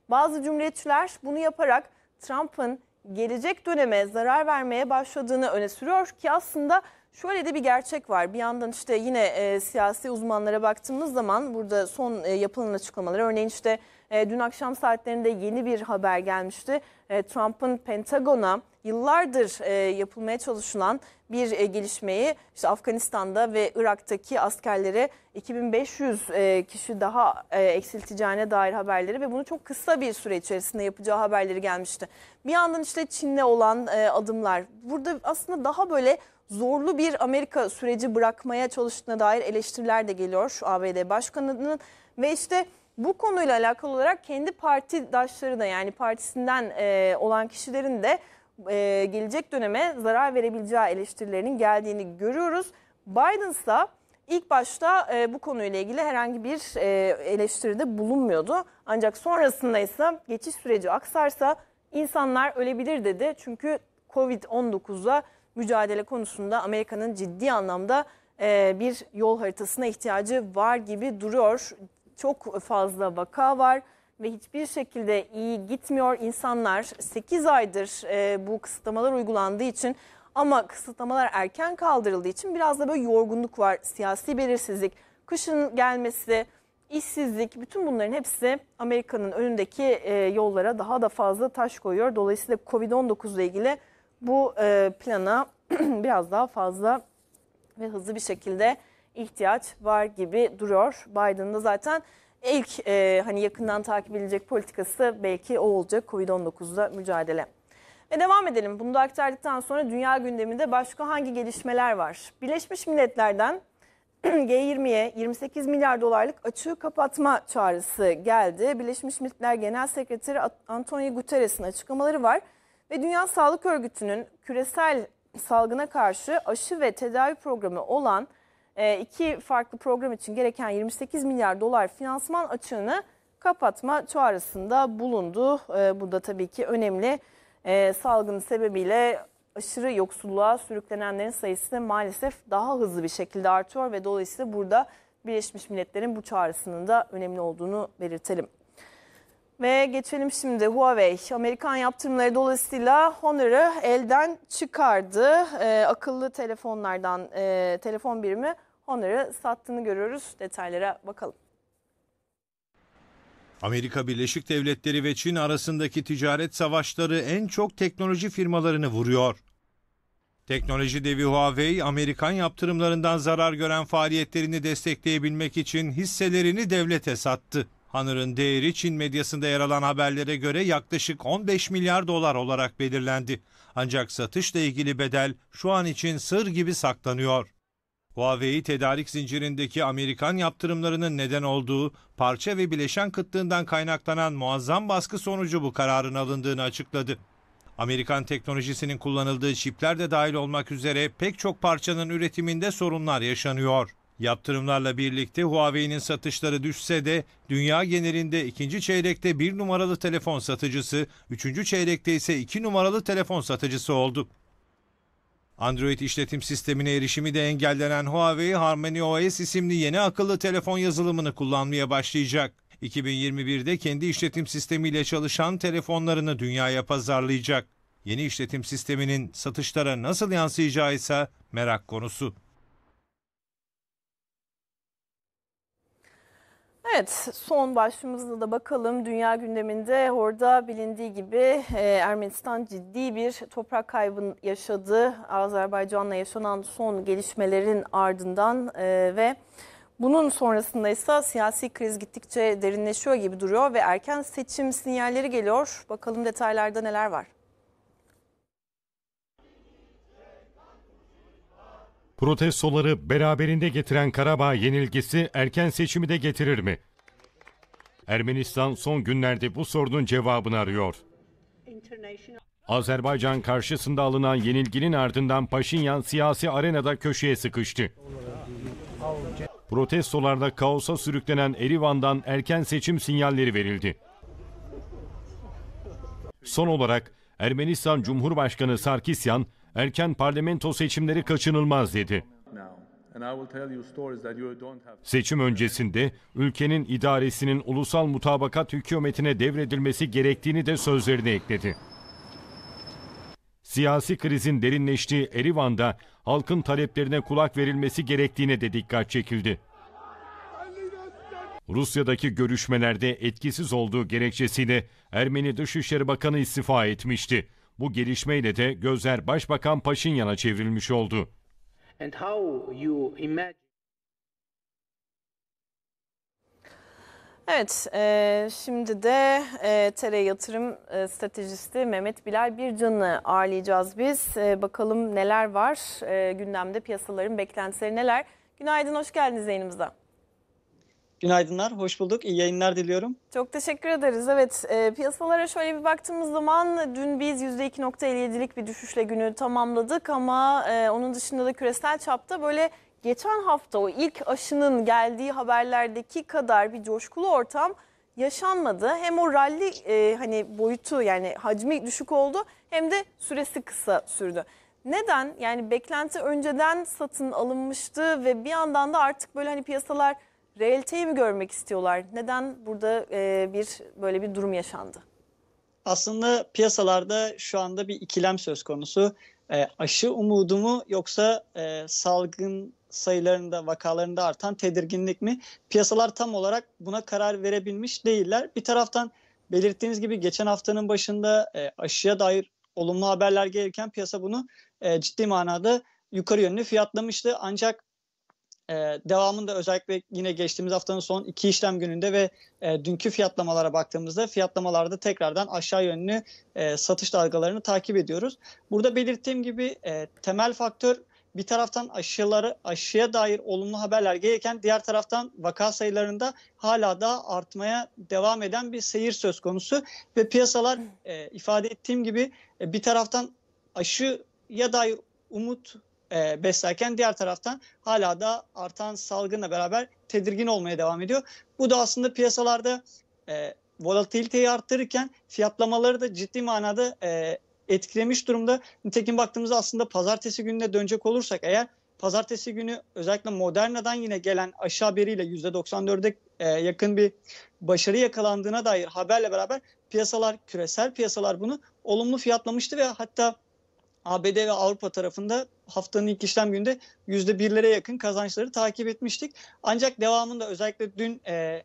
Bazı cumhuriyetçiler bunu yaparak Trump'ın gelecek döneme zarar vermeye başladığını öne sürüyor ki aslında şöyle de bir gerçek var. Bir yandan işte yine e, siyasi uzmanlara baktığımız zaman burada son e, yapılan açıklamalara örneğin işte e, dün akşam saatlerinde yeni bir haber gelmişti. E, Trump'ın Pentagon'a yıllardır e, yapılmaya çalışılan bir gelişmeyi işte Afganistan'da ve Irak'taki askerlere 2500 kişi daha e, eksilteceğine dair haberleri ve bunu çok kısa bir süre içerisinde yapacağı haberleri gelmişti. Bir yandan işte Çin'le olan adımlar burada aslında daha böyle zorlu bir Amerika süreci bırakmaya çalıştığına dair eleştiriler de geliyor ABD başkanının ve işte bu konuyla alakalı olarak kendi partidaşları da yani partisinden e, olan kişilerin de e, gelecek döneme zarar verebileceği eleştirilerinin geldiğini görüyoruz. Biden ise ilk başta e, bu konuyla ilgili herhangi bir e, eleştiride bulunmuyordu. Ancak sonrasında ise geçiş süreci aksarsa insanlar ölebilir dedi. Çünkü Covid-19'la mücadele konusunda Amerika'nın ciddi anlamda e, bir yol haritasına ihtiyacı var gibi duruyor çok fazla vaka var ve hiçbir şekilde iyi gitmiyor. insanlar 8 aydır e, bu kısıtlamalar uygulandığı için ama kısıtlamalar erken kaldırıldığı için biraz da böyle yorgunluk var. Siyasi belirsizlik, kışın gelmesi, işsizlik bütün bunların hepsi Amerika'nın önündeki e, yollara daha da fazla taş koyuyor. Dolayısıyla Covid-19 ile ilgili bu e, plana biraz daha fazla ve hızlı bir şekilde ihtiyaç var gibi duruyor. Biden'ın da zaten ilk e, hani yakından takip edilecek politikası belki o olacak Covid-19'da mücadele. Ve devam edelim. Bunu da aktardıktan sonra dünya gündeminde başka hangi gelişmeler var? Birleşmiş Milletler'den G20'ye 28 milyar dolarlık açığı kapatma çağrısı geldi. Birleşmiş Milletler Genel Sekreteri Antonio Guterres'in açıklamaları var ve Dünya Sağlık Örgütü'nün küresel salgına karşı aşı ve tedavi programı olan ee, iki farklı program için gereken 28 milyar dolar finansman açığını kapatma çağrısında bulundu. Ee, bu da tabii ki önemli. Ee, salgın sebebiyle aşırı yoksulluğa sürüklenenlerin sayısı da maalesef daha hızlı bir şekilde artıyor ve dolayısıyla burada Birleşmiş Milletler'in bu çağrısının da önemli olduğunu belirtelim. Ve geçelim şimdi Huawei. Amerikan yaptırımları dolayısıyla Honor'ı elden çıkardı. E, akıllı telefonlardan e, telefon birimi onları sattığını görüyoruz. Detaylara bakalım. Amerika Birleşik Devletleri ve Çin arasındaki ticaret savaşları en çok teknoloji firmalarını vuruyor. Teknoloji devi Huawei, Amerikan yaptırımlarından zarar gören faaliyetlerini destekleyebilmek için hisselerini devlete sattı. Hanır'ın değeri Çin medyasında yer alan haberlere göre yaklaşık 15 milyar dolar olarak belirlendi. Ancak satışla ilgili bedel şu an için sır gibi saklanıyor. Huawei tedarik zincirindeki Amerikan yaptırımlarının neden olduğu parça ve bileşen kıtlığından kaynaklanan muazzam baskı sonucu bu kararın alındığını açıkladı. Amerikan teknolojisinin kullanıldığı çipler de dahil olmak üzere pek çok parçanın üretiminde sorunlar yaşanıyor. Yaptırımlarla birlikte Huawei'nin satışları düşse de dünya genelinde ikinci çeyrekte bir numaralı telefon satıcısı, üçüncü çeyrekte ise iki numaralı telefon satıcısı oldu. Android işletim sistemine erişimi de engellenen Huawei Harmony OS isimli yeni akıllı telefon yazılımını kullanmaya başlayacak. 2021'de kendi işletim sistemiyle çalışan telefonlarını dünyaya pazarlayacak. Yeni işletim sisteminin satışlara nasıl yansıyacağı ise merak konusu. Evet son başlığımızda da bakalım dünya gündeminde orada bilindiği gibi e, Ermenistan ciddi bir toprak kaybı yaşadı. Azerbaycan'la yaşanan son gelişmelerin ardından e, ve bunun sonrasında ise siyasi kriz gittikçe derinleşiyor gibi duruyor ve erken seçim sinyalleri geliyor. Bakalım detaylarda neler var. Protestoları beraberinde getiren Karabağ yenilgisi erken seçimi de getirir mi? Ermenistan son günlerde bu sorunun cevabını arıyor. Azerbaycan karşısında alınan yenilginin ardından Paşinyan siyasi arenada köşeye sıkıştı. Protestolarda kaosa sürüklenen Erivan'dan erken seçim sinyalleri verildi. Son olarak Ermenistan Cumhurbaşkanı Sarkisyan, erken parlamento seçimleri kaçınılmaz dedi. Seçim öncesinde ülkenin idaresinin ulusal mutabakat hükümetine devredilmesi gerektiğini de sözlerine ekledi. Siyasi krizin derinleştiği Erivan'da halkın taleplerine kulak verilmesi gerektiğine de dikkat çekildi. Rusya'daki görüşmelerde etkisiz olduğu gerekçesiyle Ermeni Dışişleri Bakanı istifa etmişti. Bu gelişmeyle de gözler Başbakan Paşinyan'a çevrilmiş oldu. Evet, e, şimdi de e, TR Yatırım e, Stratejisti Mehmet Bilal Bircan'ı ağırlayacağız biz. E, bakalım neler var e, gündemde, piyasaların beklentileri neler? Günaydın, hoş geldiniz yayınımıza. Günaydınlar, hoş bulduk. İyi yayınlar diliyorum. Çok teşekkür ederiz. Evet, e, piyasalara şöyle bir baktığımız zaman dün biz %2.57'lik bir düşüşle günü tamamladık ama e, onun dışında da küresel çapta böyle geçen hafta o ilk aşının geldiği haberlerdeki kadar bir coşkulu ortam yaşanmadı. Hem o rally e, hani boyutu yani hacmi düşük oldu hem de süresi kısa sürdü. Neden? Yani beklenti önceden satın alınmıştı ve bir yandan da artık böyle hani piyasalar realiteyi mi görmek istiyorlar? Neden burada e, bir böyle bir durum yaşandı? Aslında piyasalarda şu anda bir ikilem söz konusu. E, aşı umudu mu yoksa e, salgın sayılarında vakalarında artan tedirginlik mi? Piyasalar tam olarak buna karar verebilmiş değiller. Bir taraftan belirttiğiniz gibi geçen haftanın başında e, aşıya dair olumlu haberler gelirken piyasa bunu e, ciddi manada yukarı yönlü fiyatlamıştı. Ancak e, devamında özellikle yine geçtiğimiz haftanın son iki işlem gününde ve e, dünkü fiyatlamalara baktığımızda fiyatlamalarda tekrardan aşağı yönlü e, satış dalgalarını takip ediyoruz. Burada belirttiğim gibi e, temel faktör bir taraftan aşıları aşıya dair olumlu haberler gelirken diğer taraftan vaka sayılarında hala da artmaya devam eden bir seyir söz konusu ve piyasalar e, ifade ettiğim gibi e, bir taraftan aşıya dair umut e, beslerken diğer taraftan hala da artan salgınla beraber tedirgin olmaya devam ediyor. Bu da aslında piyasalarda e, volatiliteyi arttırırken fiyatlamaları da ciddi manada e, etkilemiş durumda. Nitekim baktığımızda aslında pazartesi gününe dönecek olursak eğer pazartesi günü özellikle Moderna'dan yine gelen aşağı haberiyle %94'e e, yakın bir başarı yakalandığına dair haberle beraber piyasalar, küresel piyasalar bunu olumlu fiyatlamıştı ve hatta ABD ve Avrupa tarafında haftanın ilk işlem günde birlere yakın kazançları takip etmiştik. Ancak devamında özellikle dün e,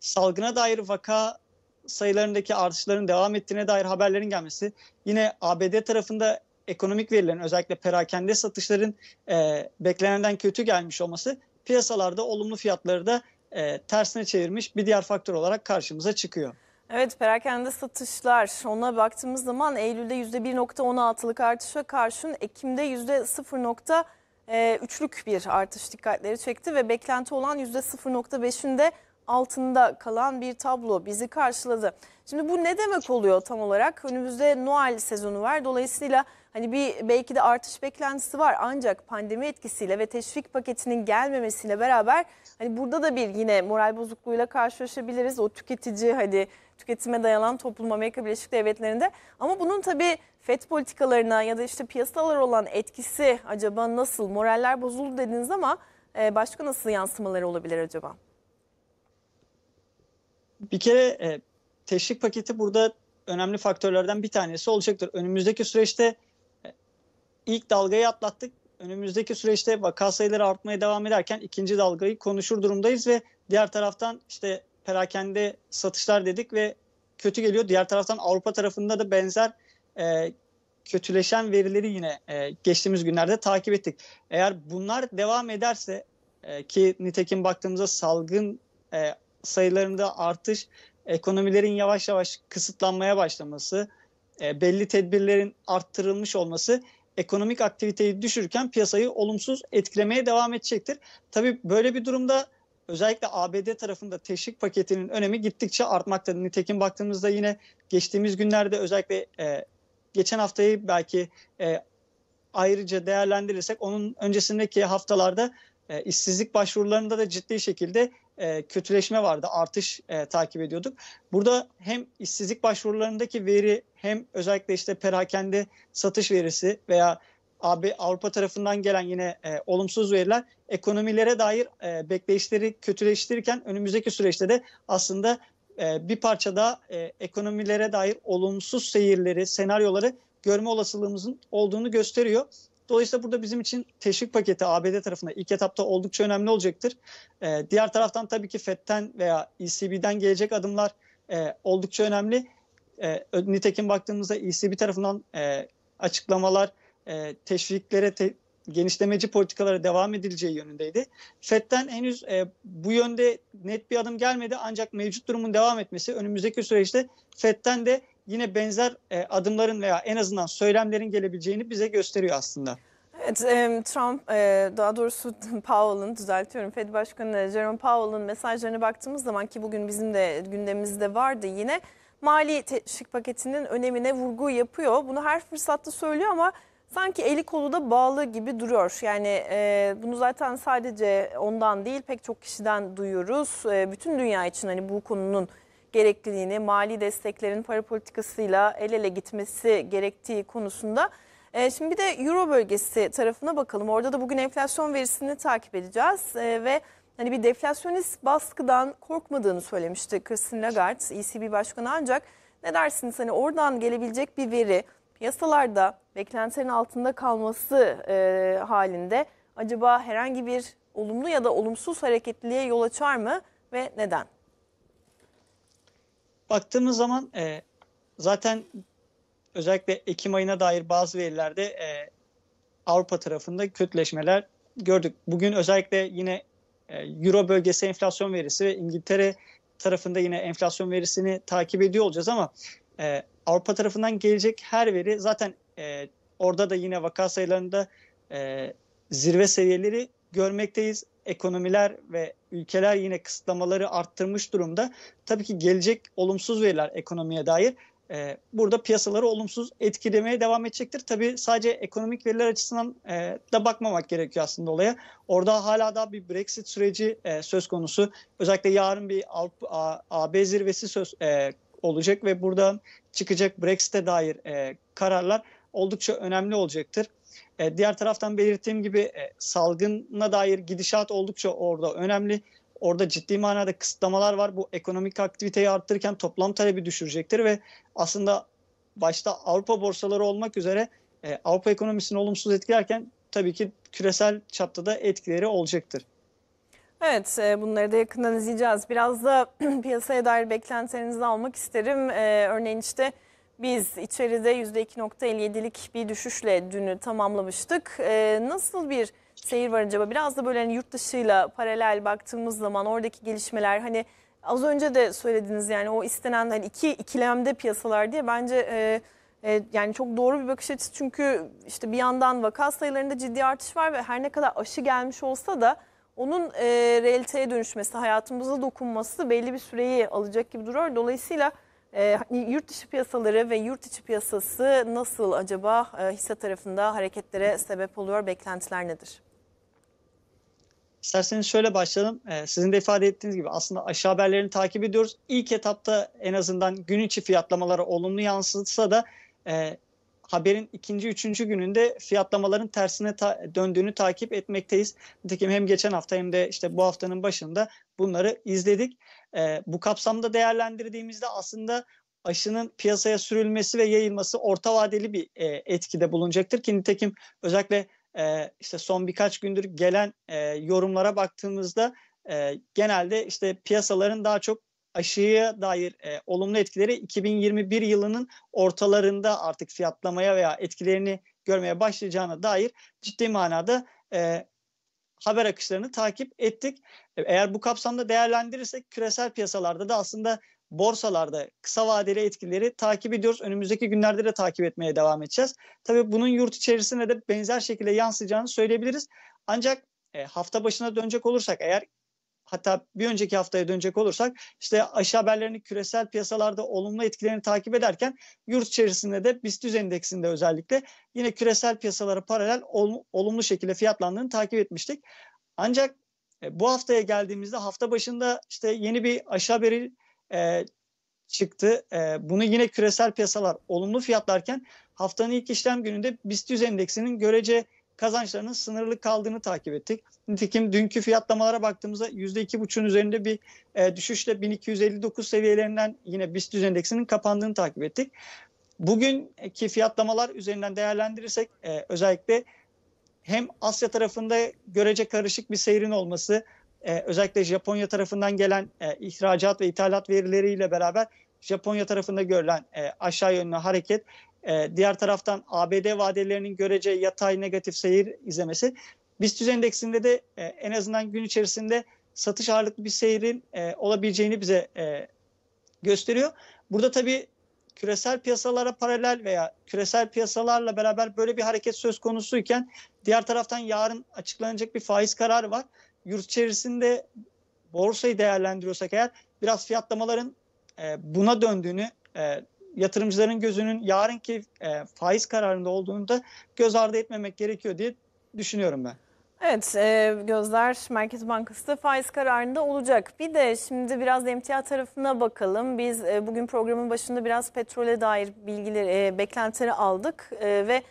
salgına dair vaka sayılarındaki artışların devam ettiğine dair haberlerin gelmesi, yine ABD tarafında ekonomik verilerin özellikle perakende satışların e, beklenenden kötü gelmiş olması piyasalarda olumlu fiyatları da e, tersine çevirmiş bir diğer faktör olarak karşımıza çıkıyor. Evet perakende satışlar ona baktığımız zaman Eylül'de %1.16'lık artışa karşın Ekim'de %0.3'lük bir artış dikkatleri çekti ve beklenti olan %0.5'ün de altında kalan bir tablo bizi karşıladı. Şimdi bu ne demek oluyor tam olarak? Önümüzde Noel sezonu var. Dolayısıyla hani bir belki de artış beklentisi var ancak pandemi etkisiyle ve teşvik paketinin gelmemesiyle beraber hani burada da bir yine moral bozukluğuyla karşılaşabiliriz. O tüketici hani tüketime dayanan toplum Amerika Birleşik Devletleri'nde. Ama bunun tabii FED politikalarına ya da işte piyasalar olan etkisi acaba nasıl? Moraller bozuldu dediniz ama e, başka nasıl yansımaları olabilir acaba? Bir kere e, teşvik paketi burada önemli faktörlerden bir tanesi olacaktır. Önümüzdeki süreçte e, ilk dalgayı atlattık. Önümüzdeki süreçte vaka sayıları artmaya devam ederken ikinci dalgayı konuşur durumdayız ve diğer taraftan işte perakende satışlar dedik ve kötü geliyor. Diğer taraftan Avrupa tarafında da benzer e, kötüleşen verileri yine e, geçtiğimiz günlerde takip ettik. Eğer bunlar devam ederse e, ki nitekim baktığımızda salgın e, sayılarında artış, ekonomilerin yavaş yavaş kısıtlanmaya başlaması, e, belli tedbirlerin arttırılmış olması ekonomik aktiviteyi düşürken piyasayı olumsuz etkilemeye devam edecektir. Tabii böyle bir durumda özellikle ABD tarafında teşvik paketinin önemi gittikçe artmakta. Nitekim baktığımızda yine geçtiğimiz günlerde özellikle e, geçen haftayı belki e, ayrıca değerlendirirsek onun öncesindeki haftalarda e, işsizlik başvurularında da ciddi şekilde e, kötüleşme vardı. Artış e, takip ediyorduk. Burada hem işsizlik başvurularındaki veri hem özellikle işte perakende satış verisi veya AB Avrupa tarafından gelen yine e, olumsuz veriler ekonomilere dair e, bekleyişleri kötüleştirirken önümüzdeki süreçte de aslında e, bir parça daha e, ekonomilere dair olumsuz seyirleri, senaryoları görme olasılığımızın olduğunu gösteriyor. Dolayısıyla burada bizim için teşvik paketi ABD tarafında ilk etapta oldukça önemli olacaktır. E, diğer taraftan tabii ki FED'den veya ECB'den gelecek adımlar e, oldukça önemli. E, nitekim baktığımızda ECB tarafından e, açıklamalar e, teşviklere te, genişlemeci politikalara devam edileceği yönündeydi. FED'den henüz e, bu yönde net bir adım gelmedi ancak mevcut durumun devam etmesi önümüzdeki süreçte FED'den de yine benzer e, adımların veya en azından söylemlerin gelebileceğini bize gösteriyor aslında. Evet, e, Trump, e, daha doğrusu Powell'ın, düzeltiyorum, Fed Başkanı Jerome Powell'ın mesajlarına baktığımız zaman ki bugün bizim de gündemimizde vardı yine, mali teşvik paketinin önemine vurgu yapıyor. Bunu her fırsatta söylüyor ama sanki eli kolu da bağlı gibi duruyor. Yani e, bunu zaten sadece ondan değil pek çok kişiden duyuyoruz. E, bütün dünya için hani bu konunun gerekliliğini, mali desteklerin para politikasıyla el ele gitmesi gerektiği konusunda. E, şimdi bir de Euro bölgesi tarafına bakalım. Orada da bugün enflasyon verisini takip edeceğiz e, ve hani bir deflasyonist baskıdan korkmadığını söylemişti Christine Lagarde, ECB Başkanı ancak ne dersiniz hani oradan gelebilecek bir veri piyasalarda beklentilerin altında kalması e, halinde acaba herhangi bir olumlu ya da olumsuz hareketliliğe yol açar mı ve neden? Baktığımız zaman e, zaten özellikle Ekim ayına dair bazı verilerde e, Avrupa tarafında kötüleşmeler gördük. Bugün özellikle yine e, Euro bölgesi enflasyon verisi ve İngiltere tarafında yine enflasyon verisini takip ediyor olacağız ama e, Avrupa tarafından gelecek her veri zaten e, orada da yine vaka sayılarında e, zirve seviyeleri görmekteyiz. Ekonomiler ve ülkeler yine kısıtlamaları arttırmış durumda. Tabii ki gelecek olumsuz veriler ekonomiye dair e, burada piyasaları olumsuz etkilemeye devam edecektir. Tabii sadece ekonomik veriler açısından e, da bakmamak gerekiyor aslında olaya. Orada hala daha bir Brexit süreci e, söz konusu. Özellikle yarın bir Avrupa, A, AB zirvesi söz e, olacak ve buradan çıkacak Brexit'e dair e, kararlar oldukça önemli olacaktır. E, diğer taraftan belirttiğim gibi e, salgına dair gidişat oldukça orada önemli. Orada ciddi manada kısıtlamalar var. Bu ekonomik aktiviteyi arttırırken toplam talebi düşürecektir ve aslında başta Avrupa borsaları olmak üzere e, Avrupa ekonomisini olumsuz etkilerken tabii ki küresel çapta da etkileri olacaktır. Evet e, bunları da yakından izleyeceğiz. Biraz da piyasaya dair beklentilerinizi almak isterim. Ee, örneğin işte biz içeride %2.57'lik bir düşüşle dünü tamamlamıştık. Ee, nasıl bir seyir var acaba? Biraz da böyle hani yurt dışıyla paralel baktığımız zaman oradaki gelişmeler hani az önce de söylediniz yani o istenen hani iki ikilemde piyasalar diye bence e, e, yani çok doğru bir bakış açısı çünkü işte bir yandan vaka sayılarında ciddi artış var ve her ne kadar aşı gelmiş olsa da onun e, realiteye dönüşmesi, hayatımıza dokunması belli bir süreyi alacak gibi duruyor. Dolayısıyla e, yurt dışı piyasaları ve yurt içi piyasası nasıl acaba e, hisse tarafında hareketlere sebep oluyor? Beklentiler nedir? İsterseniz şöyle başlayalım. Ee, sizin de ifade ettiğiniz gibi aslında aşağı haberlerini takip ediyoruz. İlk etapta en azından gün içi fiyatlamalara olumlu yansıtsa da e, haberin ikinci, üçüncü gününde fiyatlamaların tersine ta döndüğünü takip etmekteyiz. Nitekim hem geçen hafta hem de işte bu haftanın başında bunları izledik. E, bu kapsamda değerlendirdiğimizde aslında aşının piyasaya sürülmesi ve yayılması orta vadeli bir e, etkide bulunacaktır ki nitekim özellikle e, işte son birkaç gündür gelen e, yorumlara baktığımızda e, genelde işte piyasaların daha çok aşıya dair e, olumlu etkileri 2021 yılının ortalarında artık fiyatlamaya veya etkilerini görmeye başlayacağına dair ciddi manada e, haber akışlarını takip ettik. Eğer bu kapsamda değerlendirirsek küresel piyasalarda da aslında borsalarda kısa vadeli etkileri takip ediyoruz. Önümüzdeki günlerde de takip etmeye devam edeceğiz. Tabii bunun yurt içerisinde de benzer şekilde yansıyacağını söyleyebiliriz. Ancak e, hafta başına dönecek olursak eğer hatta bir önceki haftaya dönecek olursak işte aşı haberlerini küresel piyasalarda olumlu etkilerini takip ederken yurt içerisinde de BIST endeksinde özellikle yine küresel piyasalara paralel olumlu şekilde fiyatlandığını takip etmiştik. Ancak e, bu haftaya geldiğimizde hafta başında işte yeni bir aşı haberi e, çıktı. E, bunu yine küresel piyasalar olumlu fiyatlarken haftanın ilk işlem gününde BIST endeksinin görece kazançlarının sınırlı kaldığını takip ettik. Nitekim dünkü fiyatlamalara baktığımızda %2,5'un üzerinde bir e, düşüşle 1259 seviyelerinden yine BIST endeksinin kapandığını takip ettik. Bugünkü fiyatlamalar üzerinden değerlendirirsek e, özellikle hem Asya tarafında görece karışık bir seyrin olması, e, özellikle Japonya tarafından gelen e, ihracat ve ithalat verileriyle beraber Japonya tarafında görülen e, aşağı yönlü hareket ee, diğer taraftan ABD vadelerinin görece yatay negatif seyir izlemesi. BIST endeksinde de e, en azından gün içerisinde satış ağırlıklı bir seyirin e, olabileceğini bize e, gösteriyor. Burada tabii küresel piyasalara paralel veya küresel piyasalarla beraber böyle bir hareket söz konusuyken diğer taraftan yarın açıklanacak bir faiz kararı var. Yurt içerisinde borsayı değerlendiriyorsak eğer biraz fiyatlamaların buna döndüğünü yatırımcıların gözünün yarınki e, faiz kararında olduğunu da göz ardı etmemek gerekiyor diye düşünüyorum ben. Evet e, gözler Merkez Bankası da faiz kararında olacak. Bir de şimdi biraz da emtia tarafına bakalım. Biz e, bugün programın başında biraz petrole dair bilgileri, e, beklentileri aldık e, ve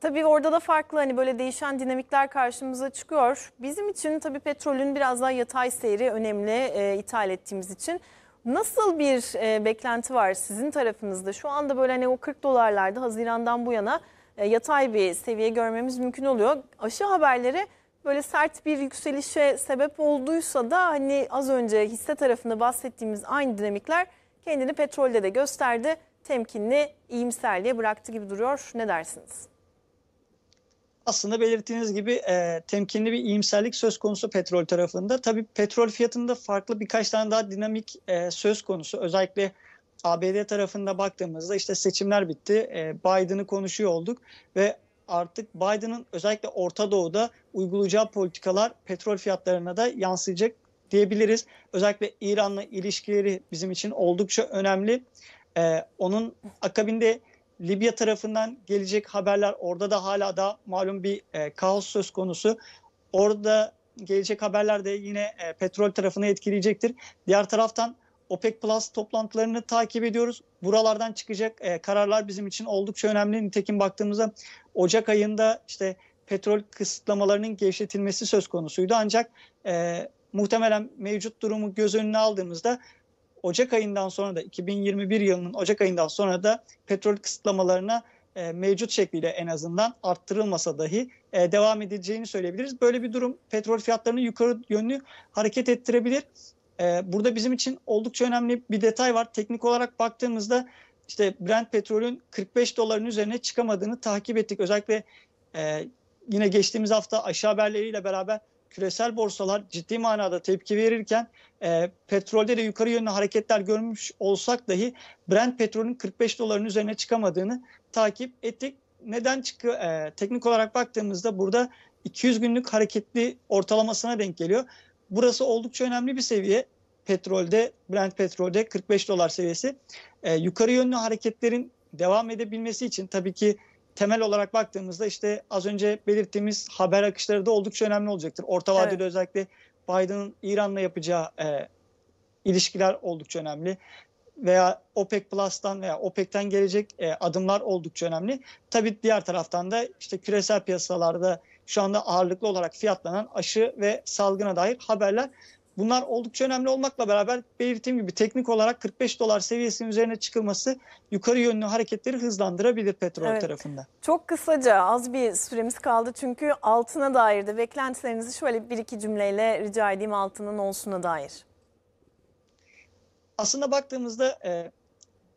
tabii orada da farklı hani böyle değişen dinamikler karşımıza çıkıyor. Bizim için tabii petrolün biraz daha yatay seyri önemli e, ithal ettiğimiz için. Nasıl bir e, beklenti var sizin tarafınızda? Şu anda böyle hani o 40 dolarlarda Haziran'dan bu yana e, yatay bir seviye görmemiz mümkün oluyor. Aşı haberleri böyle sert bir yükselişe sebep olduysa da hani az önce hisse tarafında bahsettiğimiz aynı dinamikler kendini petrolde de gösterdi. Temkinli iyimserliğe bıraktı gibi duruyor. Ne dersiniz? aslında belirttiğiniz gibi e, temkinli bir iyimserlik söz konusu petrol tarafında. Tabii petrol fiyatında farklı birkaç tane daha dinamik e, söz konusu. Özellikle ABD tarafında baktığımızda işte seçimler bitti. E, Biden'ı konuşuyor olduk ve artık Biden'ın özellikle Orta Doğu'da uygulayacağı politikalar petrol fiyatlarına da yansıyacak diyebiliriz. Özellikle İran'la ilişkileri bizim için oldukça önemli. E, onun akabinde Libya tarafından gelecek haberler orada da hala da malum bir e, kaos söz konusu. Orada gelecek haberler de yine e, petrol tarafını etkileyecektir. Diğer taraftan OPEC Plus toplantılarını takip ediyoruz. Buralardan çıkacak e, kararlar bizim için oldukça önemli. Nitekim baktığımızda Ocak ayında işte petrol kısıtlamalarının gevşetilmesi söz konusuydu. Ancak e, muhtemelen mevcut durumu göz önüne aldığımızda Ocak ayından sonra da 2021 yılının Ocak ayından sonra da petrol kısıtlamalarına e, mevcut şekliyle en azından arttırılmasa dahi e, devam edeceğini söyleyebiliriz. Böyle bir durum petrol fiyatlarını yukarı yönlü hareket ettirebilir. E, burada bizim için oldukça önemli bir detay var. Teknik olarak baktığımızda işte Brent petrolün 45 doların üzerine çıkamadığını takip ettik. Özellikle e, yine geçtiğimiz hafta aşağı haberleriyle beraber küresel borsalar ciddi manada tepki verirken e, petrolde de yukarı yönlü hareketler görmüş olsak dahi Brent petrolün 45 doların üzerine çıkamadığını takip ettik. Neden çıkı e, teknik olarak baktığımızda burada 200 günlük hareketli ortalamasına denk geliyor. Burası oldukça önemli bir seviye. Petrolde Brent petrolde 45 dolar seviyesi. E, yukarı yönlü hareketlerin devam edebilmesi için tabii ki temel olarak baktığımızda işte az önce belirttiğimiz haber akışları da oldukça önemli olacaktır. Orta vadede evet. özellikle Biden'ın İran'la yapacağı e, ilişkiler oldukça önemli veya OPEC Plus'tan veya OPEC'ten gelecek e, adımlar oldukça önemli. Tabii diğer taraftan da işte küresel piyasalarda şu anda ağırlıklı olarak fiyatlanan aşı ve salgına dair haberler Bunlar oldukça önemli olmakla beraber belirttiğim gibi teknik olarak 45 dolar seviyesinin üzerine çıkılması yukarı yönlü hareketleri hızlandırabilir petrol evet. tarafında. Çok kısaca az bir süremiz kaldı çünkü altına dair de beklentilerinizi şöyle bir iki cümleyle rica edeyim altının olsuna dair. Aslında baktığımızda e,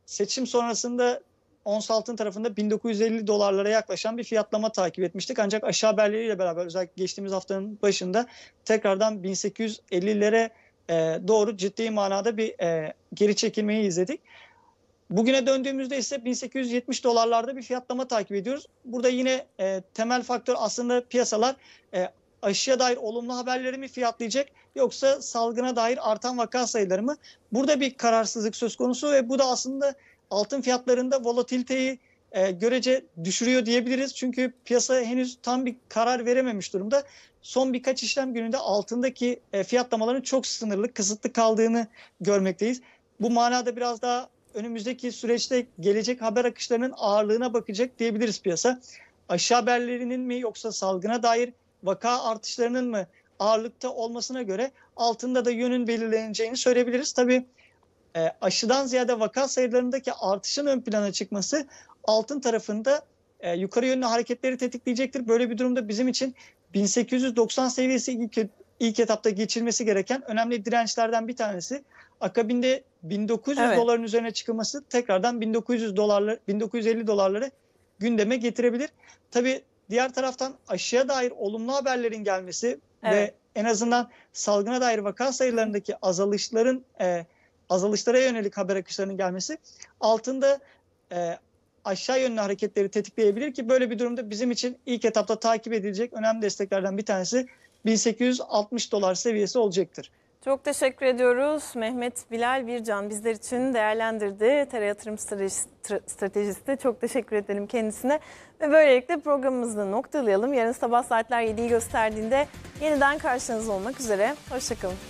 seçim sonrasında ons altın tarafında 1950 dolarlara yaklaşan bir fiyatlama takip etmiştik. Ancak aşağı haberleriyle beraber özellikle geçtiğimiz haftanın başında tekrardan 1850'lere e, doğru ciddi manada bir e, geri çekilmeyi izledik. Bugüne döndüğümüzde ise 1870 dolarlarda bir fiyatlama takip ediyoruz. Burada yine e, temel faktör aslında piyasalar e, aşıya dair olumlu haberleri mi fiyatlayacak yoksa salgına dair artan vaka sayıları mı? Burada bir kararsızlık söz konusu ve bu da aslında altın fiyatlarında volatiliteyi e, görece düşürüyor diyebiliriz. Çünkü piyasa henüz tam bir karar verememiş durumda. Son birkaç işlem gününde altındaki e, fiyatlamaların çok sınırlı, kısıtlı kaldığını görmekteyiz. Bu manada biraz daha önümüzdeki süreçte gelecek haber akışlarının ağırlığına bakacak diyebiliriz piyasa. Aşı haberlerinin mi yoksa salgına dair vaka artışlarının mı ağırlıkta olmasına göre altında da yönün belirleneceğini söyleyebiliriz. Tabii e, aşıdan ziyade vaka sayılarındaki artışın ön plana çıkması altın tarafında e, yukarı yönlü hareketleri tetikleyecektir. Böyle bir durumda bizim için 1890 seviyesi ilk, ilk etapta geçilmesi gereken önemli dirençlerden bir tanesi. Akabinde 1900 evet. doların üzerine çıkılması tekrardan 1900 dolarları 1950 dolarları gündeme getirebilir. Tabii diğer taraftan aşıya dair olumlu haberlerin gelmesi evet. ve en azından salgına dair vaka sayılarındaki azalışların e, azalışlara yönelik haber akışlarının gelmesi altında e, aşağı yönlü hareketleri tetikleyebilir ki böyle bir durumda bizim için ilk etapta takip edilecek önemli desteklerden bir tanesi 1860 dolar seviyesi olacaktır. Çok teşekkür ediyoruz. Mehmet Bilal Bircan bizler için değerlendirdi. Tera Yatırım Stratejisti. Çok teşekkür edelim kendisine. Ve böylelikle programımızı noktalayalım. Yarın sabah saatler 7'yi gösterdiğinde yeniden karşınızda olmak üzere. Hoşçakalın.